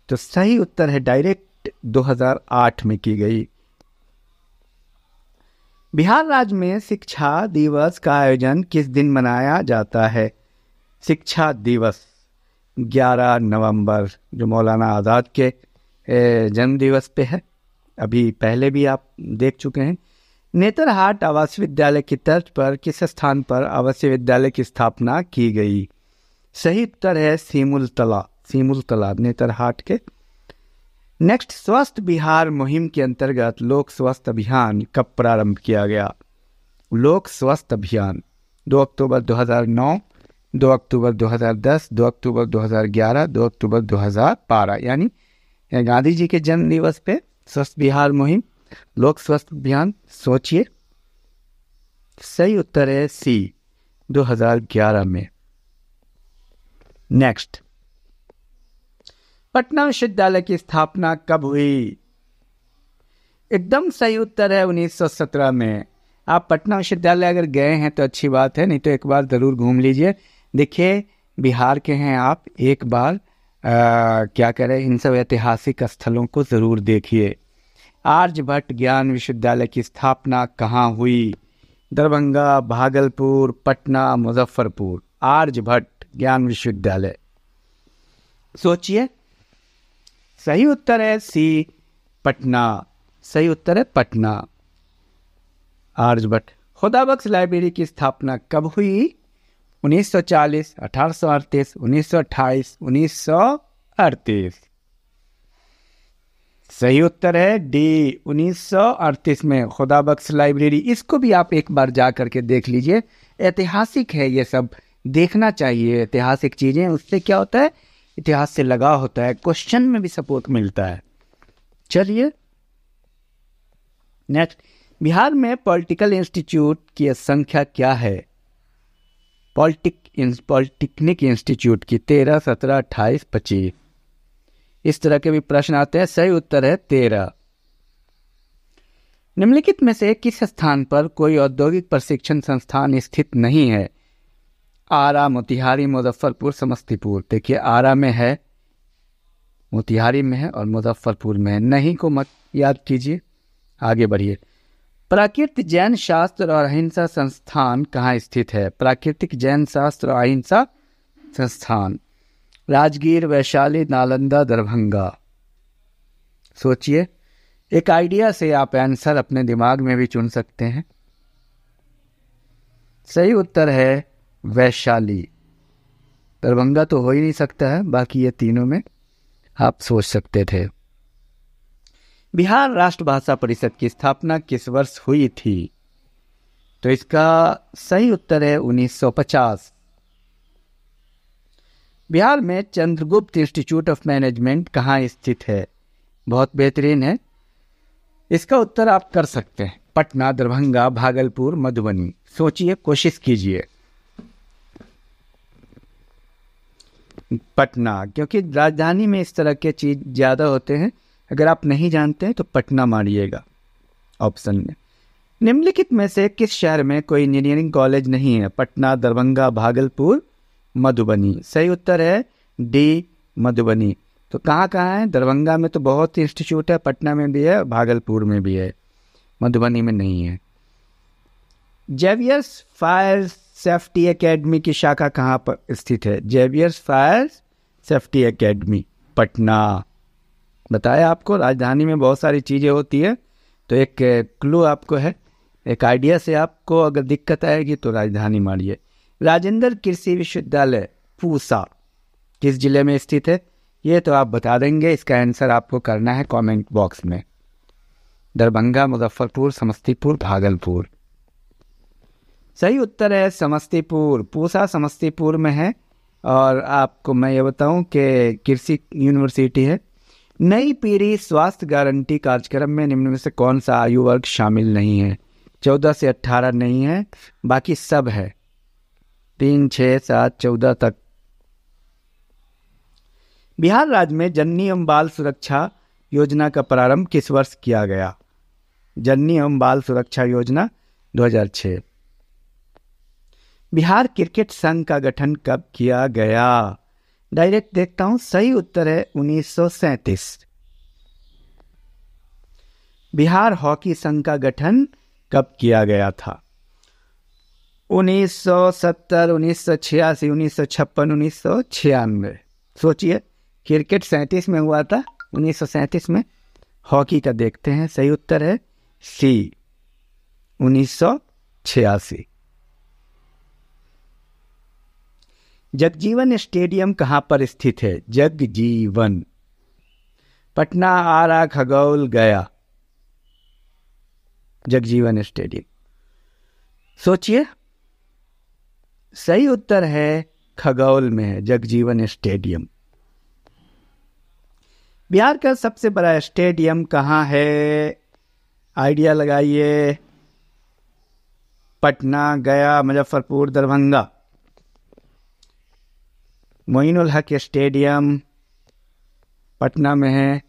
तो सही उत्तर है डायरेक्ट 2008 में की गई बिहार राज्य में शिक्षा दिवस का आयोजन किस दिन मनाया जाता है शिक्षा दिवस 11 नवंबर जो मौलाना आज़ाद के जन्म दिवस पे है अभी पहले भी आप देख चुके हैं नेतरहाट आवासीय विद्यालय की तर्ज पर किस स्थान पर आवासीय विद्यालय की स्थापना की गई सही उत्तर है सीमुल तला सीमुल तला नेतरहाट के नेक्स्ट स्वस्थ बिहार मुहिम के अंतर्गत लोक स्वास्थ्य अभियान कब प्रारंभ किया गया लोक स्वास्थ्य अभियान 2 अक्टूबर 2009 2 अक्टूबर 2010 2 अक्टूबर 2011 2 अक्टूबर 2012 यानी गांधी जी के जन्म दिवस पे स्वस्थ बिहार मुहिम लोक स्वास्थ्य अभियान सोचिए सही उत्तर है सी 2011 में नेक्स्ट पटना विश्वविद्यालय की स्थापना कब हुई एकदम सही उत्तर है 1917 में आप पटना विश्वविद्यालय अगर गए हैं तो अच्छी बात है नहीं तो एक बार ज़रूर घूम लीजिए देखिए बिहार के हैं आप एक बार आ, क्या करें इन सब ऐतिहासिक स्थलों को ज़रूर देखिए आर्यभट्ट ज्ञान विश्वविद्यालय की स्थापना कहाँ हुई दरभंगा भागलपुर पटना मुजफ्फरपुर आर्यभट्ट ज्ञान विश्वविद्यालय सोचिए सही उत्तर है सी पटना सही उत्तर है पटना आर्यभट्ट खुदाबख्श लाइब्रेरी की स्थापना कब हुई 1940, 1838, सौ सही उत्तर है डी 1938 में खुदाबख्श लाइब्रेरी इसको भी आप एक बार जा करके देख लीजिए ऐतिहासिक है ये सब देखना चाहिए ऐतिहासिक चीज़ें उससे क्या होता है इतिहास से लगा होता है क्वेश्चन में भी सपोर्ट मिलता है चलिए नेक्स्ट बिहार में पॉलिटिकल इंस्टीट्यूट की संख्या क्या है पॉलिटिक पॉलिटेक्निक इंस्टीट्यूट की तेरह सत्रह अट्ठाईस पच्चीस इस तरह के भी प्रश्न आते हैं सही उत्तर है तेरह निम्नलिखित में से किस स्थान पर कोई औद्योगिक प्रशिक्षण संस्थान स्थित नहीं है आरा मोतिहारी मुजफ्फरपुर समस्तीपुर देखिए आरा में है मोतिहारी में है और मुजफ्फरपुर में है नहीं को मत याद कीजिए आगे बढ़िए प्राकृतिक जैन शास्त्र और अहिंसा संस्थान कहाँ स्थित है प्राकृतिक जैन शास्त्र और अहिंसा संस्थान राजगीर वैशाली नालंदा दरभंगा सोचिए एक आइडिया से आप आंसर अपने दिमाग में भी चुन सकते हैं सही उत्तर है वैशाली दरभंगा तो हो ही नहीं सकता है बाकी ये तीनों में आप सोच सकते थे बिहार राष्ट्र भाषा परिषद की स्थापना किस वर्ष हुई थी तो इसका सही उत्तर है 1950 बिहार में चंद्रगुप्त इंस्टीट्यूट ऑफ मैनेजमेंट कहाँ स्थित है बहुत बेहतरीन है इसका उत्तर आप कर सकते हैं पटना दरभंगा भागलपुर मधुबनी सोचिए कोशिश कीजिए पटना क्योंकि राजधानी में इस तरह के चीज़ ज़्यादा होते हैं अगर आप नहीं जानते हैं तो पटना मारिएगा ऑप्शन में निम्नलिखित में से किस शहर में कोई इंजीनियरिंग कॉलेज नहीं है पटना दरभंगा भागलपुर मधुबनी सही उत्तर है डी मधुबनी तो कहाँ कहाँ है दरभंगा में तो बहुत ही इंस्टीट्यूट है पटना में भी है भागलपुर में भी है मधुबनी में नहीं है जेवियर्स फायर्स सेफ्टी एकेडमी की शाखा कहाँ पर स्थित है Xavier's fire safety academy Patna बताया आपको राजधानी में बहुत सारी चीज़ें होती है तो एक क्लू आपको है एक आइडिया से आपको अगर दिक्कत आएगी तो राजधानी मारिए राजेंद्र कृषि विश्वविद्यालय पूसा किस जिले में स्थित है ये तो आप बता देंगे इसका आंसर आपको करना है कमेंट बॉक्स में दरभंगा मुजफ्फरपुर समस्तीपुर भागलपुर सही उत्तर है समस्तीपुर पूसा समस्तीपुर में है और आपको मैं ये बताऊं कि कृषि यूनिवर्सिटी है नई पीढ़ी स्वास्थ्य गारंटी कार्यक्रम में निम्न में से कौन सा आयु वर्ग शामिल नहीं है चौदह से अट्ठारह नहीं है बाकी सब है तीन छः सात चौदह तक बिहार राज्य में जननी एवं बाल सुरक्षा योजना का प्रारंभ किस वर्ष किया गया जननी एवं बाल सुरक्षा योजना 2006 बिहार क्रिकेट संघ का गठन कब किया गया डायरेक्ट देखता हूं सही उत्तर है उन्नीस बिहार हॉकी संघ का गठन कब किया गया था 1970, 1986, सौ 1996 सोचिए क्रिकेट सैंतीस में हुआ था उन्नीस में हॉकी का देखते हैं सही उत्तर है सी उन्नीस जगजीवन स्टेडियम कहाँ पर स्थित है जगजीवन पटना आरा खगौल गया जगजीवन स्टेडियम सोचिए सही उत्तर है खगौल में है जगजीवन स्टेडियम बिहार का सबसे बड़ा स्टेडियम कहाँ है आइडिया लगाइए पटना गया मुजफ्फरपुर दरभंगा मोइनुल हक स्टेडियम पटना में है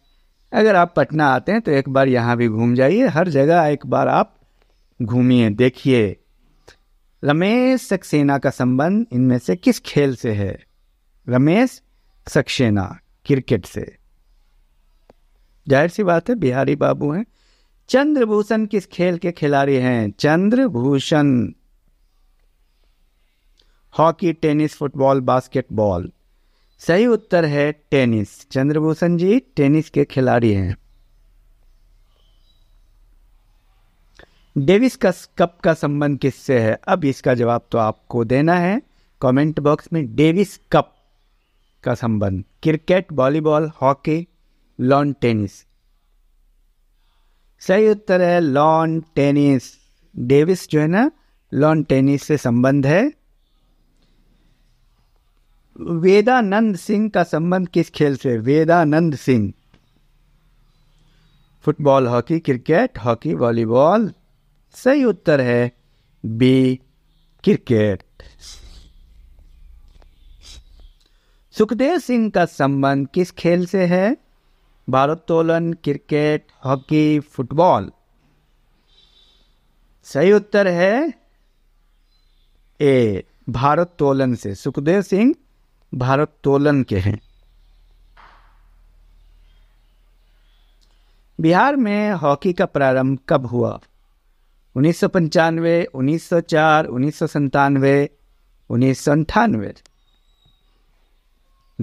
अगर आप पटना आते हैं तो एक बार यहाँ भी घूम जाइए हर जगह एक बार आप घूमिए देखिए रमेश सक्सेना का संबंध इनमें से किस खेल से है रमेश सक्सेना क्रिकेट से जाहिर सी बात है बिहारी बाबू हैं चंद्रभूषण किस खेल के खिलाड़ी हैं Chandrabhushan hockey tennis football basketball सही उत्तर है टेनिस चंद्रभूषण जी टेनिस के खिलाड़ी हैं डेविस का कप का संबंध किससे है अब इसका जवाब तो आपको देना है कमेंट बॉक्स में डेविस कप का संबंध cricket volleyball hockey lawn tennis सही उत्तर है लॉन टेनिस डेविस जो है ना लॉन टेनिस से संबंध है वेदानंद सिंह का संबंध किस खेल से Vedanand Singh football hockey cricket hockey volleyball सही उत्तर है बी क्रिकेट सुखदेव सिंह का संबंध किस खेल से है भारोत्तोलन क्रिकेट हॉकी फुटबॉल सही उत्तर है ए भारोत्तोलन से सुखदेव सिंह भारोत्तोलन के हैं बिहार में हॉकी का प्रारंभ कब हुआ उन्नीस सौ पंचानवे उन्नीस सौ चार उन्नीस सौ सन्तानवे उन्नीस सौ अंठानवे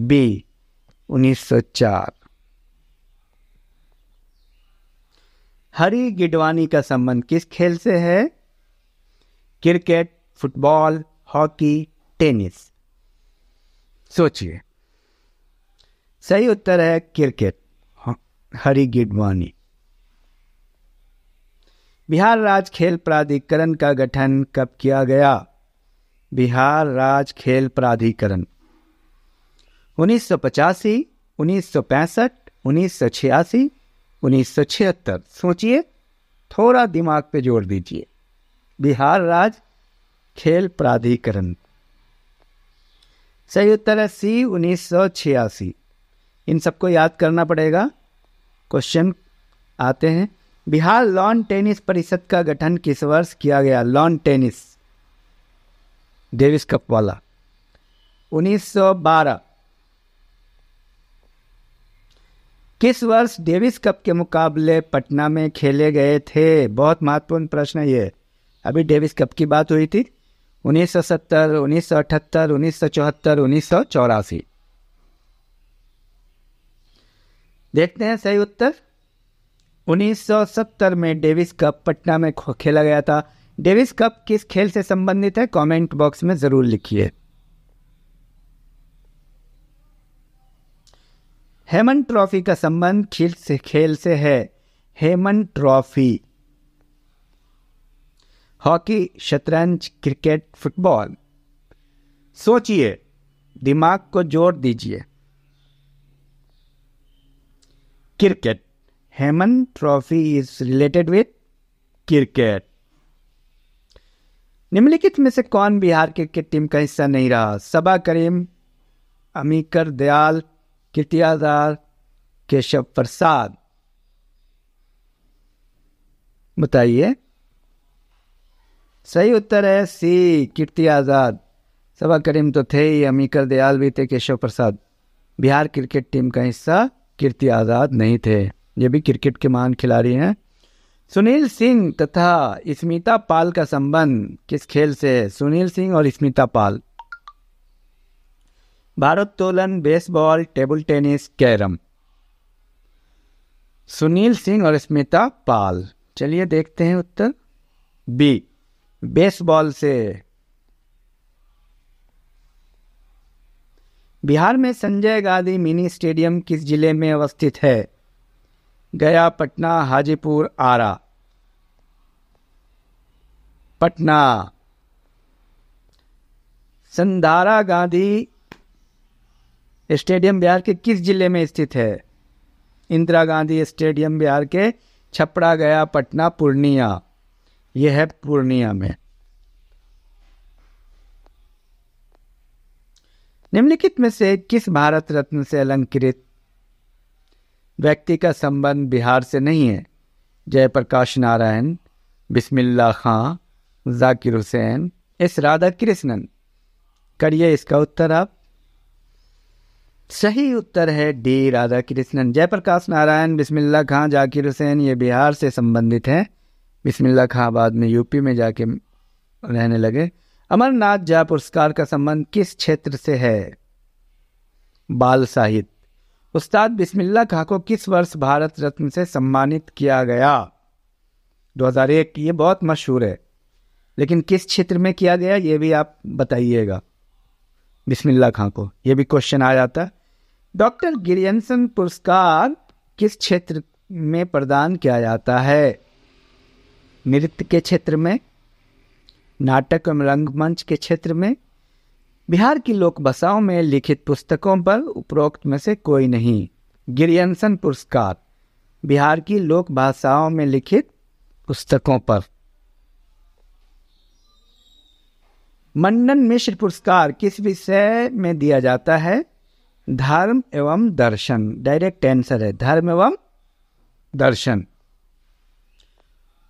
बी उन्नीस सौ चार हरी गिडवानी का संबंध किस खेल से है क्रिकेट फुटबॉल हॉकी टेनिस सोचिए सही उत्तर है क्रिकेट हरी गिडवानी बिहार राज्य खेल प्राधिकरण का गठन कब किया गया बिहार राज्य खेल प्राधिकरण उन्नीस सौ पचासी उन्नीस सौ पैंसठ उन्नीस सौ छियासी उन्नीस सौ छिहत्तर सोचिए थोड़ा दिमाग पे जोर दीजिए बिहार राज्य खेल प्राधिकरण सही उत्तर है सी उन्नीस सौ छियासी इन सबको याद करना पड़ेगा क्वेश्चन आते हैं बिहार लॉन टेनिस परिषद का गठन किस वर्ष किया गया लॉन टेनिस डेविस कप वाला 1912 किस वर्ष डेविस कप के मुकाबले पटना में खेले गए थे बहुत महत्वपूर्ण प्रश्न ये अभी डेविस कप की बात हुई थी उन्नीस सौ सत्तर उन्नीस सौ अठहत्तर उन्नीस सौ चौहत्तर उन्नीस सौ चौरासी देखते हैं सही उत्तर 1970 में डेविस कप पटना में खेला गया था डेविस कप किस खेल से संबंधित है कमेंट बॉक्स में ज़रूर लिखिए हेमन ट्रॉफी का संबंध खेल से खेल से है हेमन ट्रॉफी हॉकी शतरंज क्रिकेट फुटबॉल सोचिए दिमाग को जोर दीजिए cricket Heman trophy is related with cricket निम्नलिखित में से कौन बिहार क्रिकेट टीम का हिस्सा नहीं रहा सबा करीम अमीकर दयाल कितियादार केशव प्रसाद बताइए सही उत्तर है सी कीर्ति आज़ाद सभा करीम तो थे ही अमीकर दयाल भी थे केशव प्रसाद बिहार क्रिकेट टीम का हिस्सा कीर्ति आज़ाद नहीं थे ये भी क्रिकेट के महान खिलाड़ी हैं सुनील सिंह तथा स्मिता पाल का संबंध किस खेल से है सुनील सिंह और स्मिता पाल भारोत्तोलन baseball table tennis carrom Sunil Singh और स्मिता पाल चलिए देखते हैं उत्तर बी बेसबॉल से बिहार में संजय गांधी मिनी स्टेडियम किस जिले में अवस्थित है गया पटना हाजीपुर आरा पटना संधारा गांधी स्टेडियम बिहार के किस जिले में स्थित है इंदिरा गांधी स्टेडियम बिहार के छपड़ा गया पटना पूर्णिया यह है पूर्णिया में निम्नलिखित में से किस भारत रत्न से अलंकृत व्यक्ति का संबंध बिहार से नहीं है जयप्रकाश नारायण बिस्मिल्ला खां जाकिर हुसैन एस राधा कृष्णन करिए इसका उत्तर आप सही उत्तर है डी राधा कृष्णन जयप्रकाश नारायण बिस्मिल्ला खां जाकिर हुसैन ये बिहार से संबंधित हैं बिस्मिल्ला खां बाद में यूपी में जाके रहने लगे अमरनाथ जा पुरस्कार का संबंध किस क्षेत्र से है बाल साहित्य उस्ताद बिस्मिल्ला खां को किस वर्ष भारत रत्न से सम्मानित किया गया 2001 ये बहुत मशहूर है लेकिन किस क्षेत्र में किया गया ये भी आप बताइएगा बिस्मिल्ला खां को ये भी क्वेश्चन आ जाता है डॉक्टर गिरियनसन पुरस्कार किस क्षेत्र में प्रदान किया जाता है नृत्य के क्षेत्र में नाटक एवं रंगमंच के क्षेत्र में बिहार की लोक भाषाओं में लिखित पुस्तकों पर उपरोक्त में से कोई नहीं गिरियंसन पुरस्कार बिहार की लोक भाषाओं में लिखित पुस्तकों पर मन्नन मिश्र पुरस्कार किस विषय में दिया जाता है धर्म एवं दर्शन डायरेक्ट आंसर है धर्म एवं दर्शन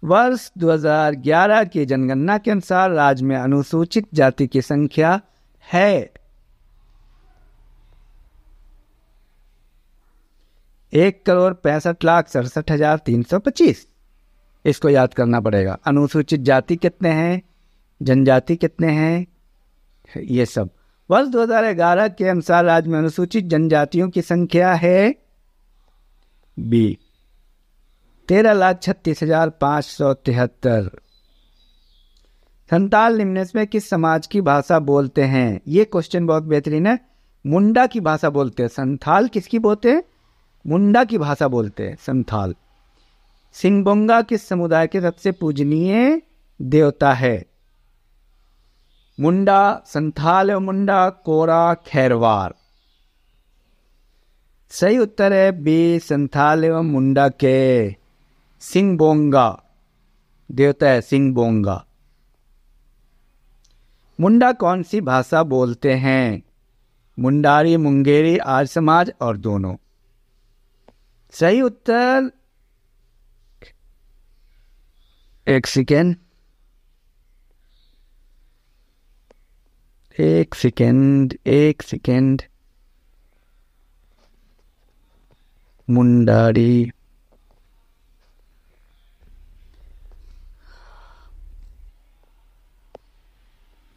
वर्ष 2011 की जनगणना के अनुसार राज्य में अनुसूचित जाति की संख्या है एक करोड़ पैंसठ लाख सड़सठ हजार तीन सौ पच्चीस इसको याद करना पड़ेगा अनुसूचित जाति कितने हैं जनजाति कितने हैं ये सब वर्ष 2011 के अनुसार राज्य में अनुसूचित जनजातियों की संख्या है बी तेरह लाख छत्तीस हजार पाँच सौ तिहत्तर संताल निम्न में किस समाज की भाषा बोलते हैं ये क्वेश्चन बहुत बेहतरीन है मुंडा की भाषा बोलते हैं संथाल किसकी बोलते हैं मुंडा की भाषा बोलते हैं संथाल सिंगबोंगा किस समुदाय के सबसे पूजनीय देवता है मुंडा संथाल एवं मुंडा कोरा खैरवार सही उत्तर है बी संथाल एवं मुंडा के सिंह बोंगा देवता है सिंह बोंगा मुंडा कौन सी भाषा बोलते हैं मुंडारी मुंगेरी आर्य समाज और दोनों सही उत्तर एक सेकेंड एक सेकेंड एक सेकेंड मुंडारी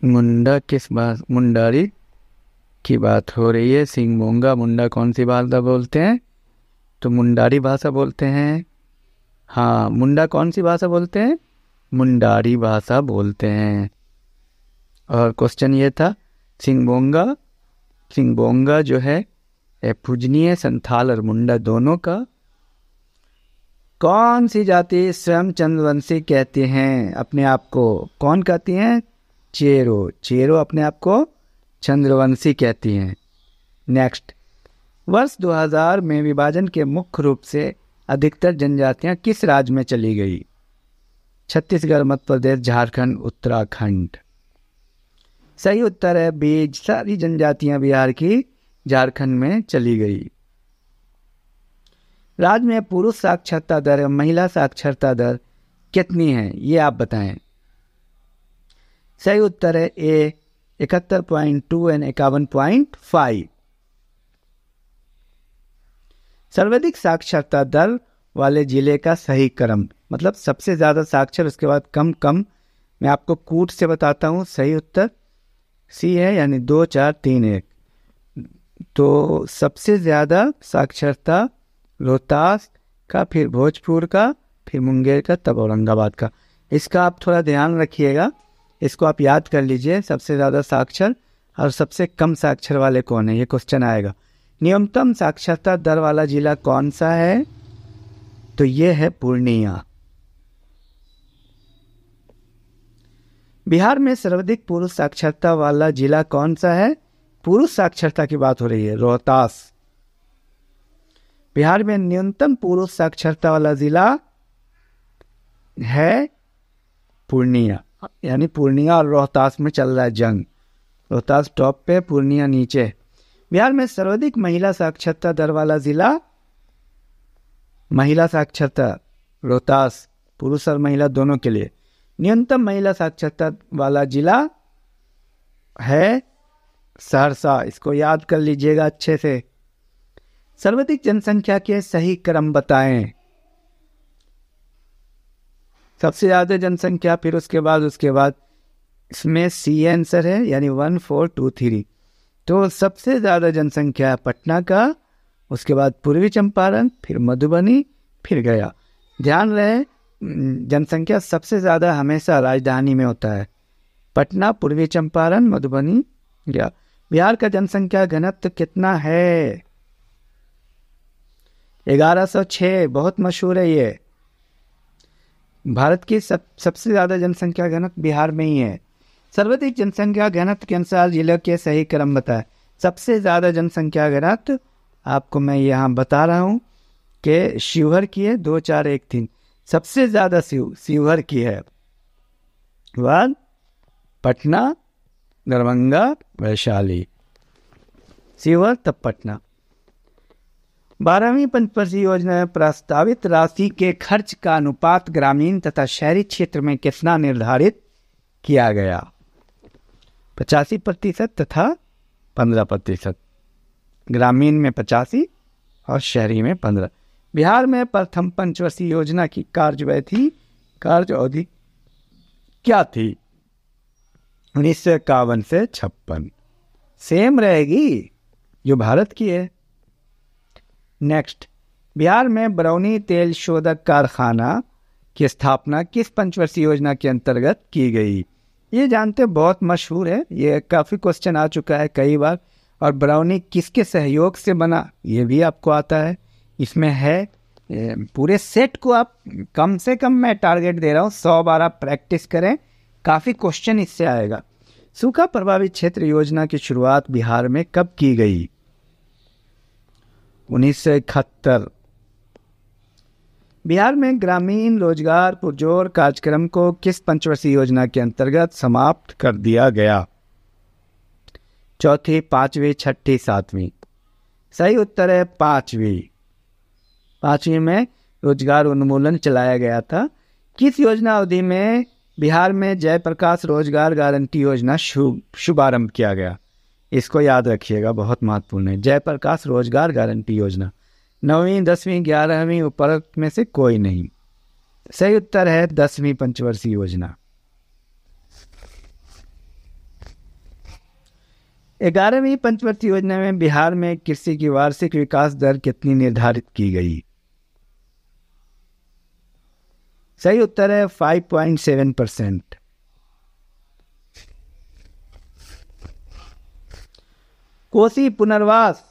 मुंडा किस बात मुंडारी की बात हो रही है मोंगा मुंडा कौन सी भाषा बोलते हैं तो मुंडारी भाषा बोलते हैं हाँ मुंडा कौन सी भाषा बोलते हैं मुंडारी भाषा बोलते हैं और क्वेश्चन ये था सिंगबोंगा सिंगबोंगा जो है पूजनीय संथाल और मुंडा दोनों का कौन सी जाति स्वयं चंद्रवंशी कहते हैं अपने आप को कौन कहती हैं चेरो चेरो अपने आप को चंद्रवंशी कहती हैं नेक्स्ट वर्ष 2000 में विभाजन के मुख्य रूप से अधिकतर जनजातियां किस राज्य में चली गई छत्तीसगढ़ मध्य प्रदेश झारखंड उत्तराखंड सही उत्तर है बीज सारी जनजातियां बिहार की झारखंड में चली गई राज्य में पुरुष साक्षरता दर महिला साक्षरता दर कितनी है ये आप बताएं सही उत्तर है ए इकहत्तर पॉइंट टू एंड इक्यावन पॉइंट फाइव सर्वाधिक साक्षरता दर वाले जिले का सही क्रम मतलब सबसे ज़्यादा साक्षर उसके बाद कम कम मैं आपको कूट से बताता हूँ सही उत्तर सी है यानी दो चार तीन एक तो सबसे ज़्यादा साक्षरता रोहतास का फिर भोजपुर का फिर मुंगेर का तब औरंगाबाद का इसका आप थोड़ा ध्यान रखिएगा इसको आप याद कर लीजिए सबसे ज़्यादा साक्षर और सबसे कम साक्षर वाले कौन है ये क्वेश्चन आएगा न्यूनतम साक्षरता दर वाला जिला कौन सा है तो ये है पूर्णिया बिहार में सर्वाधिक पुरुष साक्षरता वाला जिला कौन सा है पुरुष साक्षरता की बात हो रही है रोहतास बिहार में न्यूनतम पुरुष साक्षरता वाला जिला है पूर्णिया यानी पूर्णिया और रोहतास में चल रहा है जंग रोहतास टॉप पे पूर्णिया नीचे बिहार में सर्वाधिक महिला साक्षरता दर वाला जिला महिला साक्षरता रोहतास पुरुष और महिला दोनों के लिए न्यूनतम महिला साक्षरता वाला जिला है सहरसा इसको याद कर लीजिएगा अच्छे से सर्वाधिक जनसंख्या के सही क्रम बताएं सबसे ज़्यादा जनसंख्या फिर उसके बाद उसके बाद इसमें सी आंसर है यानी वन फोर टू थ्री तो सबसे ज़्यादा जनसंख्या पटना का उसके बाद पूर्वी चंपारण फिर मधुबनी फिर गया ध्यान रहे जनसंख्या सबसे ज़्यादा हमेशा राजधानी में होता है पटना पूर्वी चंपारण मधुबनी गया बिहार का जनसंख्या घनत्व कितना है ग्यारह सौ छः बहुत मशहूर है ये भारत की सब सबसे ज़्यादा जनसंख्या घनत्व बिहार में ही है सर्वाधिक जनसंख्या घनत्व के अनुसार जिले के सही क्रम बताए सबसे ज़्यादा जनसंख्या घनत्व आपको मैं यहाँ बता रहा हूँ कि शिवहर की है दो चार एक तीन सबसे ज़्यादा शिव शिवहर की है बाद पटना दरभंगा वैशाली शिवहर तब पटना बारहवीं पंचवर्षीय योजना में प्रस्तावित राशि के खर्च का अनुपात ग्रामीण तथा शहरी क्षेत्र में कितना निर्धारित किया गया पचासी प्रतिशत तथा पंद्रह प्रतिशत ग्रामीण में पचासी और शहरी में पंद्रह बिहार में प्रथम पंचवर्षीय योजना की कार्यवैधि कार्य अवधि क्या थी उन्नीस सौ इक्यावन से छप्पन सेम रहेगी जो भारत की है नेक्स्ट बिहार में बरौनी तेल शोधक कारखाना की स्थापना किस पंचवर्षीय योजना के अंतर्गत की गई ये जानते बहुत मशहूर है ये काफ़ी क्वेश्चन आ चुका है कई बार और ब्राउनी किसके सहयोग से बना ये भी आपको आता है इसमें है पूरे सेट को आप कम से कम मैं टारगेट दे रहा हूँ सौ बार आप प्रैक्टिस करें काफ़ी क्वेश्चन इससे आएगा सूखा प्रभावित क्षेत्र योजना की शुरुआत बिहार में कब की गई उन्नीस सौ इकहत्तर बिहार में ग्रामीण रोजगार पुरजोर कार्यक्रम को किस पंचवर्षीय योजना के अंतर्गत समाप्त कर दिया गया चौथी पांचवी छठी सातवीं सही उत्तर है पांचवी पांचवी में रोजगार उन्मूलन चलाया गया था किस योजना अवधि में बिहार में जयप्रकाश रोजगार गारंटी योजना शुभारंभ किया गया इसको याद रखिएगा बहुत महत्वपूर्ण है जयप्रकाश रोजगार गारंटी योजना नौवीं दसवीं ग्यारहवीं उपरोक्त में से कोई नहीं सही उत्तर है दसवीं पंचवर्षीय योजना ग्यारहवीं पंचवर्षीय योजना में बिहार में कृषि की वार्षिक विकास दर कितनी निर्धारित की गई सही उत्तर है 5.7 परसेंट कोसी पुनर्वास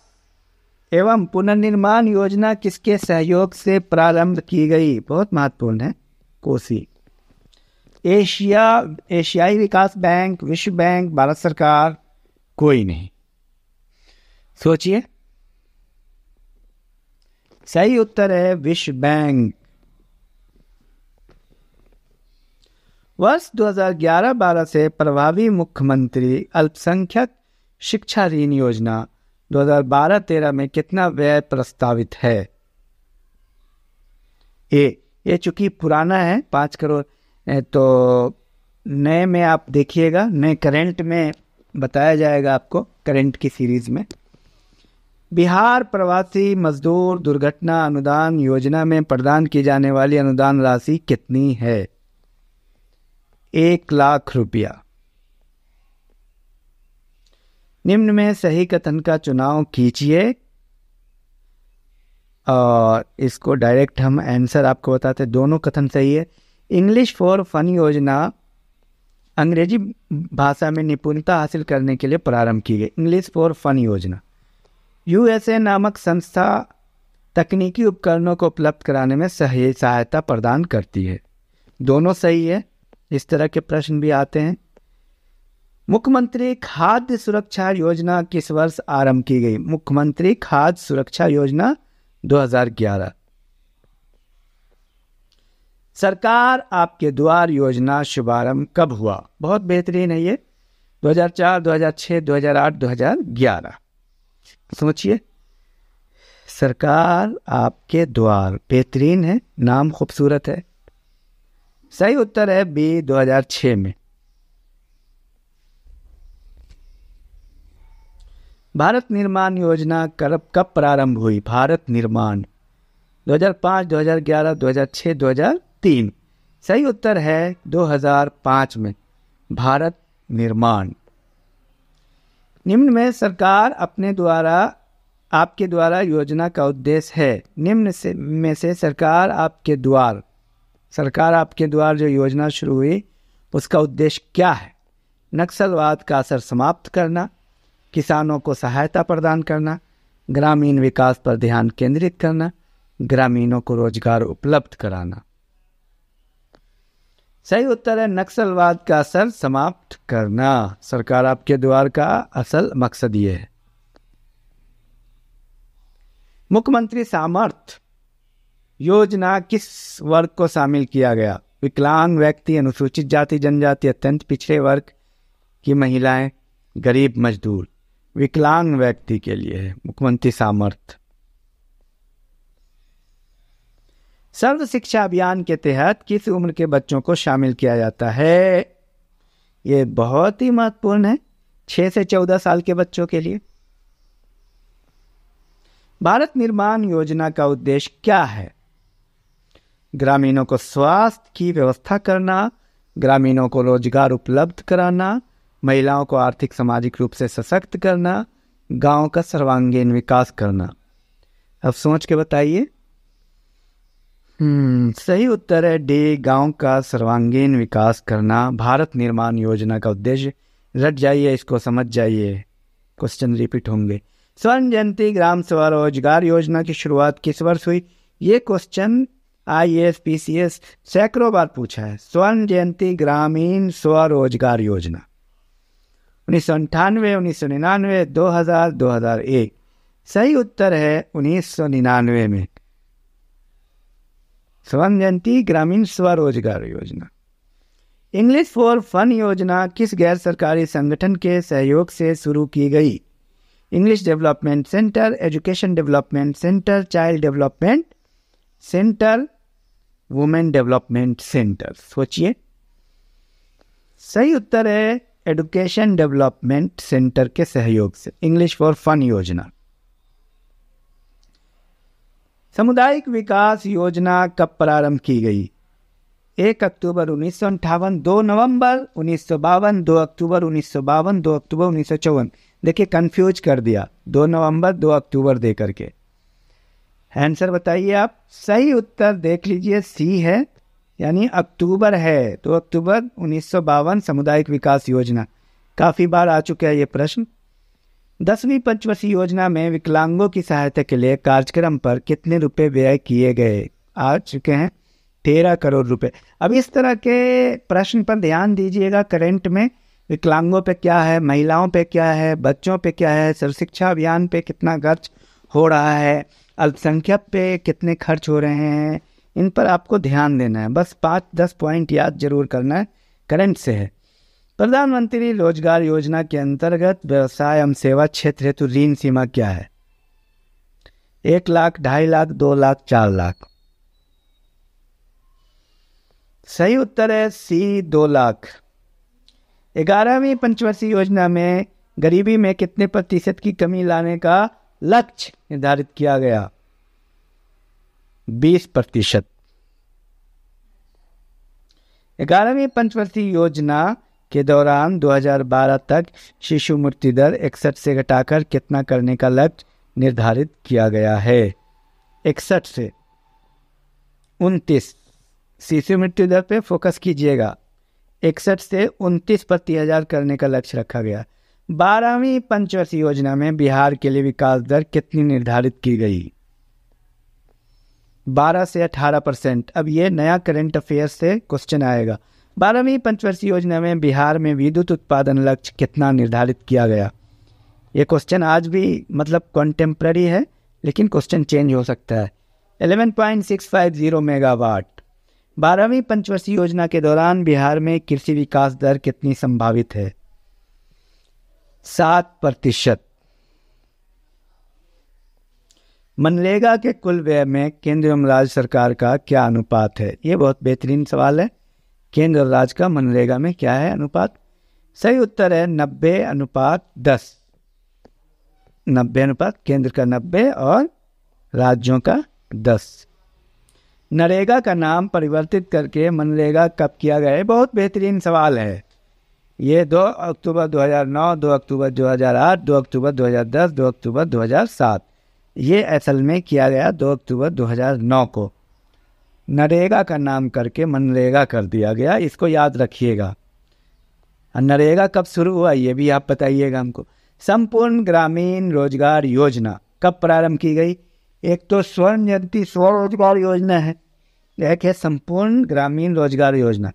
एवं पुनर्निर्माण योजना किसके सहयोग से प्रारंभ की गई बहुत महत्वपूर्ण है कोसी एशिया एशियाई विकास बैंक विश्व बैंक भारत सरकार कोई नहीं सोचिए सही उत्तर है विश्व बैंक वर्ष 2011-12 से प्रभावी मुख्यमंत्री अल्पसंख्यक शिक्षा ऋण योजना 2012-13 में कितना व्यय प्रस्तावित है ए ये चूंकि पुराना है पाँच करोड़ तो नए में आप देखिएगा नए करेंट में बताया जाएगा आपको करेंट की सीरीज में बिहार प्रवासी मजदूर दुर्घटना अनुदान योजना में प्रदान की जाने वाली अनुदान राशि कितनी है एक लाख रुपया निम्न में सही कथन का चुनाव कीजिए और इसको डायरेक्ट हम आंसर आपको बताते दोनों कथन सही है इंग्लिश फॉर फन योजना अंग्रेजी भाषा में निपुणता हासिल करने के लिए प्रारंभ की गई इंग्लिश फॉर फन योजना यूएसए नामक संस्था तकनीकी उपकरणों को उपलब्ध कराने में सही सहायता प्रदान करती है दोनों सही है इस तरह के प्रश्न भी आते हैं मुख्यमंत्री खाद्य सुरक्षा योजना किस वर्ष आरंभ की गई मुख्यमंत्री खाद्य सुरक्षा योजना 2011 सरकार आपके द्वार योजना शुभारंभ कब हुआ बहुत बेहतरीन है ये 2004, 2006, 2008, 2011 सोचिए सरकार आपके द्वार बेहतरीन है नाम खूबसूरत है सही उत्तर है बी 2006 में भारत निर्माण योजना कब कब प्रारंभ हुई भारत निर्माण 2005, 2011, 2006, 2003 सही उत्तर है 2005 में भारत निर्माण निम्न में सरकार अपने द्वारा आपके द्वारा योजना का उद्देश्य है निम्न से में से सरकार आपके द्वार सरकार आपके द्वार जो योजना शुरू हुई उसका उद्देश्य क्या है नक्सलवाद का असर समाप्त करना किसानों को सहायता प्रदान करना ग्रामीण विकास पर ध्यान केंद्रित करना ग्रामीणों को रोजगार उपलब्ध कराना सही उत्तर है नक्सलवाद का असर समाप्त करना सरकार आपके द्वार का असल मकसद ये है मुख्यमंत्री सामर्थ योजना किस वर्ग को शामिल किया गया विकलांग व्यक्ति अनुसूचित जाति जनजाति अत्यंत पिछड़े वर्ग की महिलाएं गरीब मजदूर विकलांग व्यक्ति के लिए है मुख्यमंत्री सामर्थ्य सर्व शिक्षा अभियान के तहत किस उम्र के बच्चों को शामिल किया जाता है ये बहुत ही महत्वपूर्ण है छह से चौदह साल के बच्चों के लिए भारत निर्माण योजना का उद्देश्य क्या है ग्रामीणों को स्वास्थ्य की व्यवस्था करना ग्रामीणों को रोजगार उपलब्ध कराना महिलाओं को आर्थिक सामाजिक रूप से सशक्त करना गांव का सर्वांगीण विकास करना अब सोच के बताइए हम्म, सही उत्तर है डी गांव का सर्वांगीण विकास करना भारत निर्माण योजना का उद्देश्य रट जाइए इसको समझ जाइए क्वेश्चन रिपीट होंगे स्वर्ण जयंती ग्राम स्वरोजगार योजना की शुरुआत किस वर्ष हुई ये question I S P C S सैकड़ों बार पूछा है स्वर्ण जयंती ग्रामीण स्वरोजगार योजना उन्नीस सौ अंठानवे उन्नीस सौ निन्यानवे दो हज़ार दो हज़ार एक सही उत्तर है उन्नीस सौ निन्यानवे में स्वर्ण जयंती ग्रामीण स्वरोजगार योजना इंग्लिश फॉर फन योजना किस गैर सरकारी संगठन के सहयोग से शुरू की गई English development centre education development centre child development centre women development centre सोचिए सही उत्तर है एडुकेशन डेवलपमेंट सेंटर के सहयोग से इंग्लिश फॉर फन योजना सामुदायिक विकास योजना कब प्रारंभ की गई एक अक्टूबर उन्नीस सौ अंठावन दो नवंबर उन्नीस सौ बावन दो अक्टूबर उन्नीस सौ बावन दो अक्टूबर उन्नीस सौ चौवन देखिए कंफ्यूज कर दिया दो नवंबर दो अक्टूबर दे करके आंसर बताइए आप सही उत्तर देख लीजिए सी है यानी अक्टूबर है तो अक्टूबर उन्नीस सामुदायिक विकास योजना काफ़ी बार आ चुका है ये प्रश्न दसवीं पंचवर्षीय योजना में विकलांगों की सहायता के लिए कार्यक्रम पर कितने रुपए व्यय किए गए आ चुके हैं तेरह करोड़ रुपए अब इस तरह के प्रश्न पर ध्यान दीजिएगा करंट में विकलांगों पे क्या है महिलाओं पे क्या है बच्चों पे क्या है सर्वशिक्षा अभियान पे कितना खर्च हो रहा है अल्पसंख्यक पे कितने खर्च हो रहे हैं इन पर आपको ध्यान देना है बस पाँच दस पॉइंट याद जरूर करना है करंट से है प्रधानमंत्री रोजगार योजना के अंतर्गत व्यवसाय एवं सेवा क्षेत्र हेतु ऋण सीमा क्या है एक लाख ढाई लाख दो लाख चार लाख सही उत्तर है सी दो लाख ग्यारहवीं पंचवर्षीय योजना में गरीबी में कितने प्रतिशत की कमी लाने का लक्ष्य निर्धारित किया गया बीस प्रतिशत ग्यारहवीं पंचवर्षीय योजना के दौरान 2012 तक शिशु मृत्यु दर इकसठ से घटाकर कितना करने का लक्ष्य निर्धारित किया गया है इकसठ से उनतीस शिशु मृत्यु दर पर फोकस कीजिएगा इकसठ से उनतीस प्रति हजार करने का लक्ष्य रखा गया बारहवीं पंचवर्षीय योजना में बिहार के लिए विकास दर कितनी निर्धारित की गई 12 से 18 परसेंट अब ये नया करंट अफेयर्स से क्वेश्चन आएगा बारहवीं पंचवर्षीय योजना में बिहार में विद्युत उत्पादन लक्ष्य कितना निर्धारित किया गया ये क्वेश्चन आज भी मतलब कॉन्टेम्प्ररी है लेकिन क्वेश्चन चेंज हो सकता है 11.650 मेगावाट बारहवीं पंचवर्षीय योजना के दौरान बिहार में कृषि विकास दर कितनी संभावित है सात प्रतिशत मनरेगा के कुल व्यय में केंद्र एवं राज्य सरकार का क्या अनुपात है ये बहुत बेहतरीन सवाल है केंद्र और राज्य का मनरेगा में क्या है अनुपात सही उत्तर है नब्बे अनुपात दस नब्बे अनुपात केंद्र का नब्बे और राज्यों का दस नरेगा का नाम परिवर्तित करके मनरेगा कब किया गया है बहुत बेहतरीन सवाल है ये दो अक्टूबर 2009, दो अक्टूबर 2008, दो अक्टूबर 2010, दो अक्टूबर 2007 ये असल में किया गया 2 अक्टूबर 2009 को नरेगा का नाम करके मनरेगा कर दिया गया इसको याद रखिएगा नरेगा कब शुरू हुआ ये भी आप बताइएगा हमको संपूर्ण ग्रामीण रोजगार योजना कब प्रारंभ की गई एक तो स्वर्ण जयंती स्वरोजगार योजना है एक है संपूर्ण ग्रामीण रोजगार योजना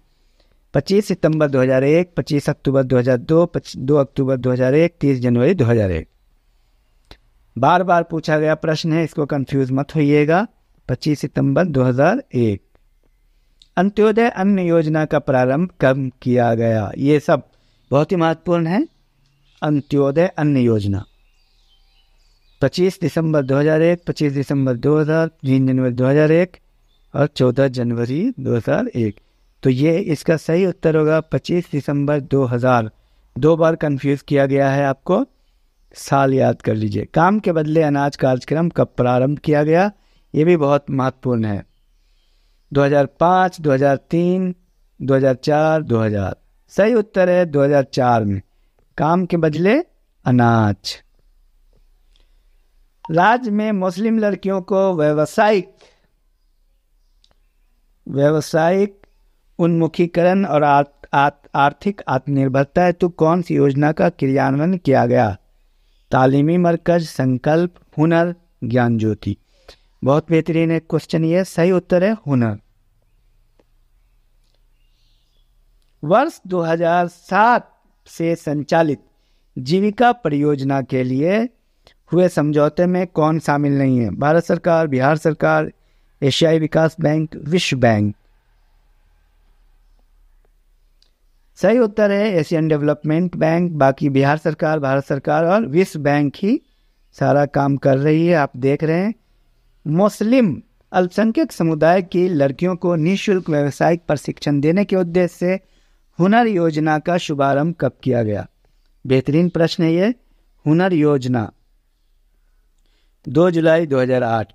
25 सितंबर 2001, 25 अक्टूबर 2002, 2 अक्टूबर 2001, 30 जनवरी 2001 बार बार पूछा गया प्रश्न है इसको कंफ्यूज मत होइएगा 25 सितंबर 2001 अंत्योदय अन्न योजना का प्रारंभ कब किया गया ये सब बहुत ही महत्वपूर्ण है अंत्योदय अन्न योजना 25 दिसंबर 2001, 25 दिसंबर 2000, तीन जनवरी 2001 और 14 जनवरी 2001 तो ये इसका सही उत्तर होगा 25 दिसंबर 2000 दो बार कंफ्यूज किया गया है आपको साल याद कर लीजिए काम के बदले अनाज कार्यक्रम कब प्रारंभ किया गया ये भी बहुत महत्वपूर्ण है 2005, 2003, 2004, 2000 सही उत्तर है 2004 में काम के बदले अनाज राज्य में मुस्लिम लड़कियों को व्यावसायिक व्यावसायिक उन्मुखीकरण और आर्थिक आत्मनिर्भरता हेतु कौन सी योजना का क्रियान्वयन किया गया तालीमी मरकज़ संकल्प हुनर ज्ञान ज्योति बहुत बेहतरीन एक क्वेश्चन ये सही उत्तर है हुनर वर्ष 2007 से संचालित जीविका परियोजना के लिए हुए समझौते में कौन शामिल नहीं है भारत सरकार बिहार सरकार एशियाई विकास बैंक विश्व बैंक सही उत्तर है एशियन डेवलपमेंट बैंक बाकी बिहार सरकार भारत सरकार और विश्व बैंक ही सारा काम कर रही है आप देख रहे हैं मुस्लिम अल्पसंख्यक समुदाय की लड़कियों को निःशुल्क व्यावसायिक प्रशिक्षण देने के उद्देश्य से हुनर योजना का शुभारंभ कब किया गया बेहतरीन प्रश्न है ये हुनर योजना 2 जुलाई 2008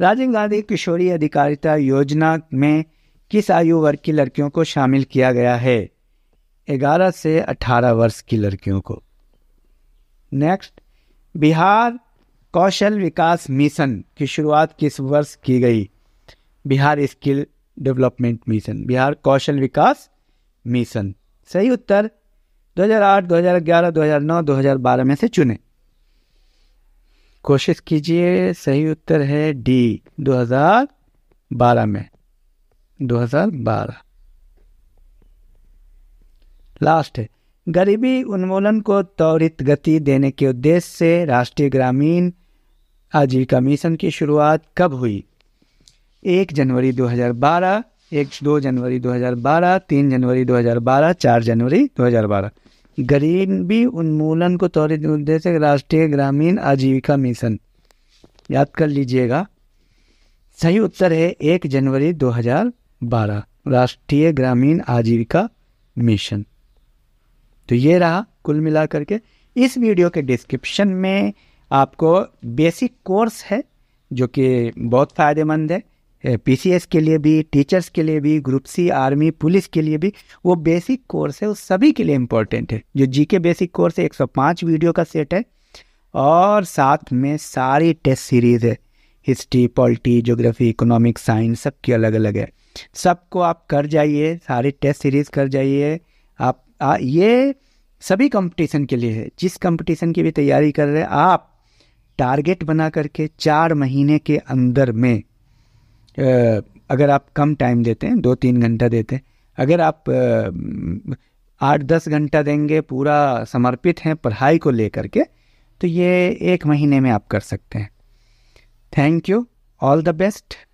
राजीव गांधी किशोरी अधिकारिता योजना में किस आयु वर्ग की लड़कियों को शामिल किया गया है 11 से 18 वर्ष की लड़कियों को नेक्स्ट बिहार कौशल विकास मिशन की शुरुआत किस वर्ष की गई Bihar skill development mission Bihar कौशल विकास मिशन सही उत्तर 2008, 2011, 2009, 2012 में से चुने कोशिश कीजिए सही उत्तर है डी 2012 में 2012 लास्ट है गरीबी उन्मूलन को त्वरित गति देने के उद्देश्य से राष्ट्रीय ग्रामीण आजीविका मिशन की शुरुआत कब हुई एक जनवरी 2012 एक दो जनवरी 2012 तीन जनवरी 2012 चार जनवरी 2012 गरीबी उन्मूलन को त्वरित उद्देश्य राष्ट्रीय ग्रामीण आजीविका मिशन याद कर लीजिएगा सही उत्तर है एक जनवरी बारह राष्ट्रीय ग्रामीण आजीविका मिशन तो ये रहा कुल मिलाकर के इस वीडियो के डिस्क्रिप्शन में आपको बेसिक कोर्स है जो कि बहुत फ़ायदेमंद है पीसीएस के लिए भी टीचर्स के लिए भी ग्रुप सी आर्मी पुलिस के लिए भी वो बेसिक कोर्स है वो सभी के लिए इम्पोर्टेंट है जो जीके बेसिक कोर्स है 105 वीडियो का सेट है और साथ में सारी टेस्ट सीरीज़ है history polity geography economic science की अलग अलग है सबको आप कर जाइए सारी टेस्ट सीरीज़ कर जाइए आप आ, ये सभी कंपटीशन के लिए है जिस कंपटीशन की भी तैयारी कर रहे हैं आप टारगेट बना करके चार महीने के अंदर में अगर आप कम टाइम देते हैं दो तीन घंटा देते हैं अगर आप आठ दस घंटा देंगे पूरा समर्पित हैं पढ़ाई को लेकर के तो ये एक महीने में आप कर सकते हैं thank you all the best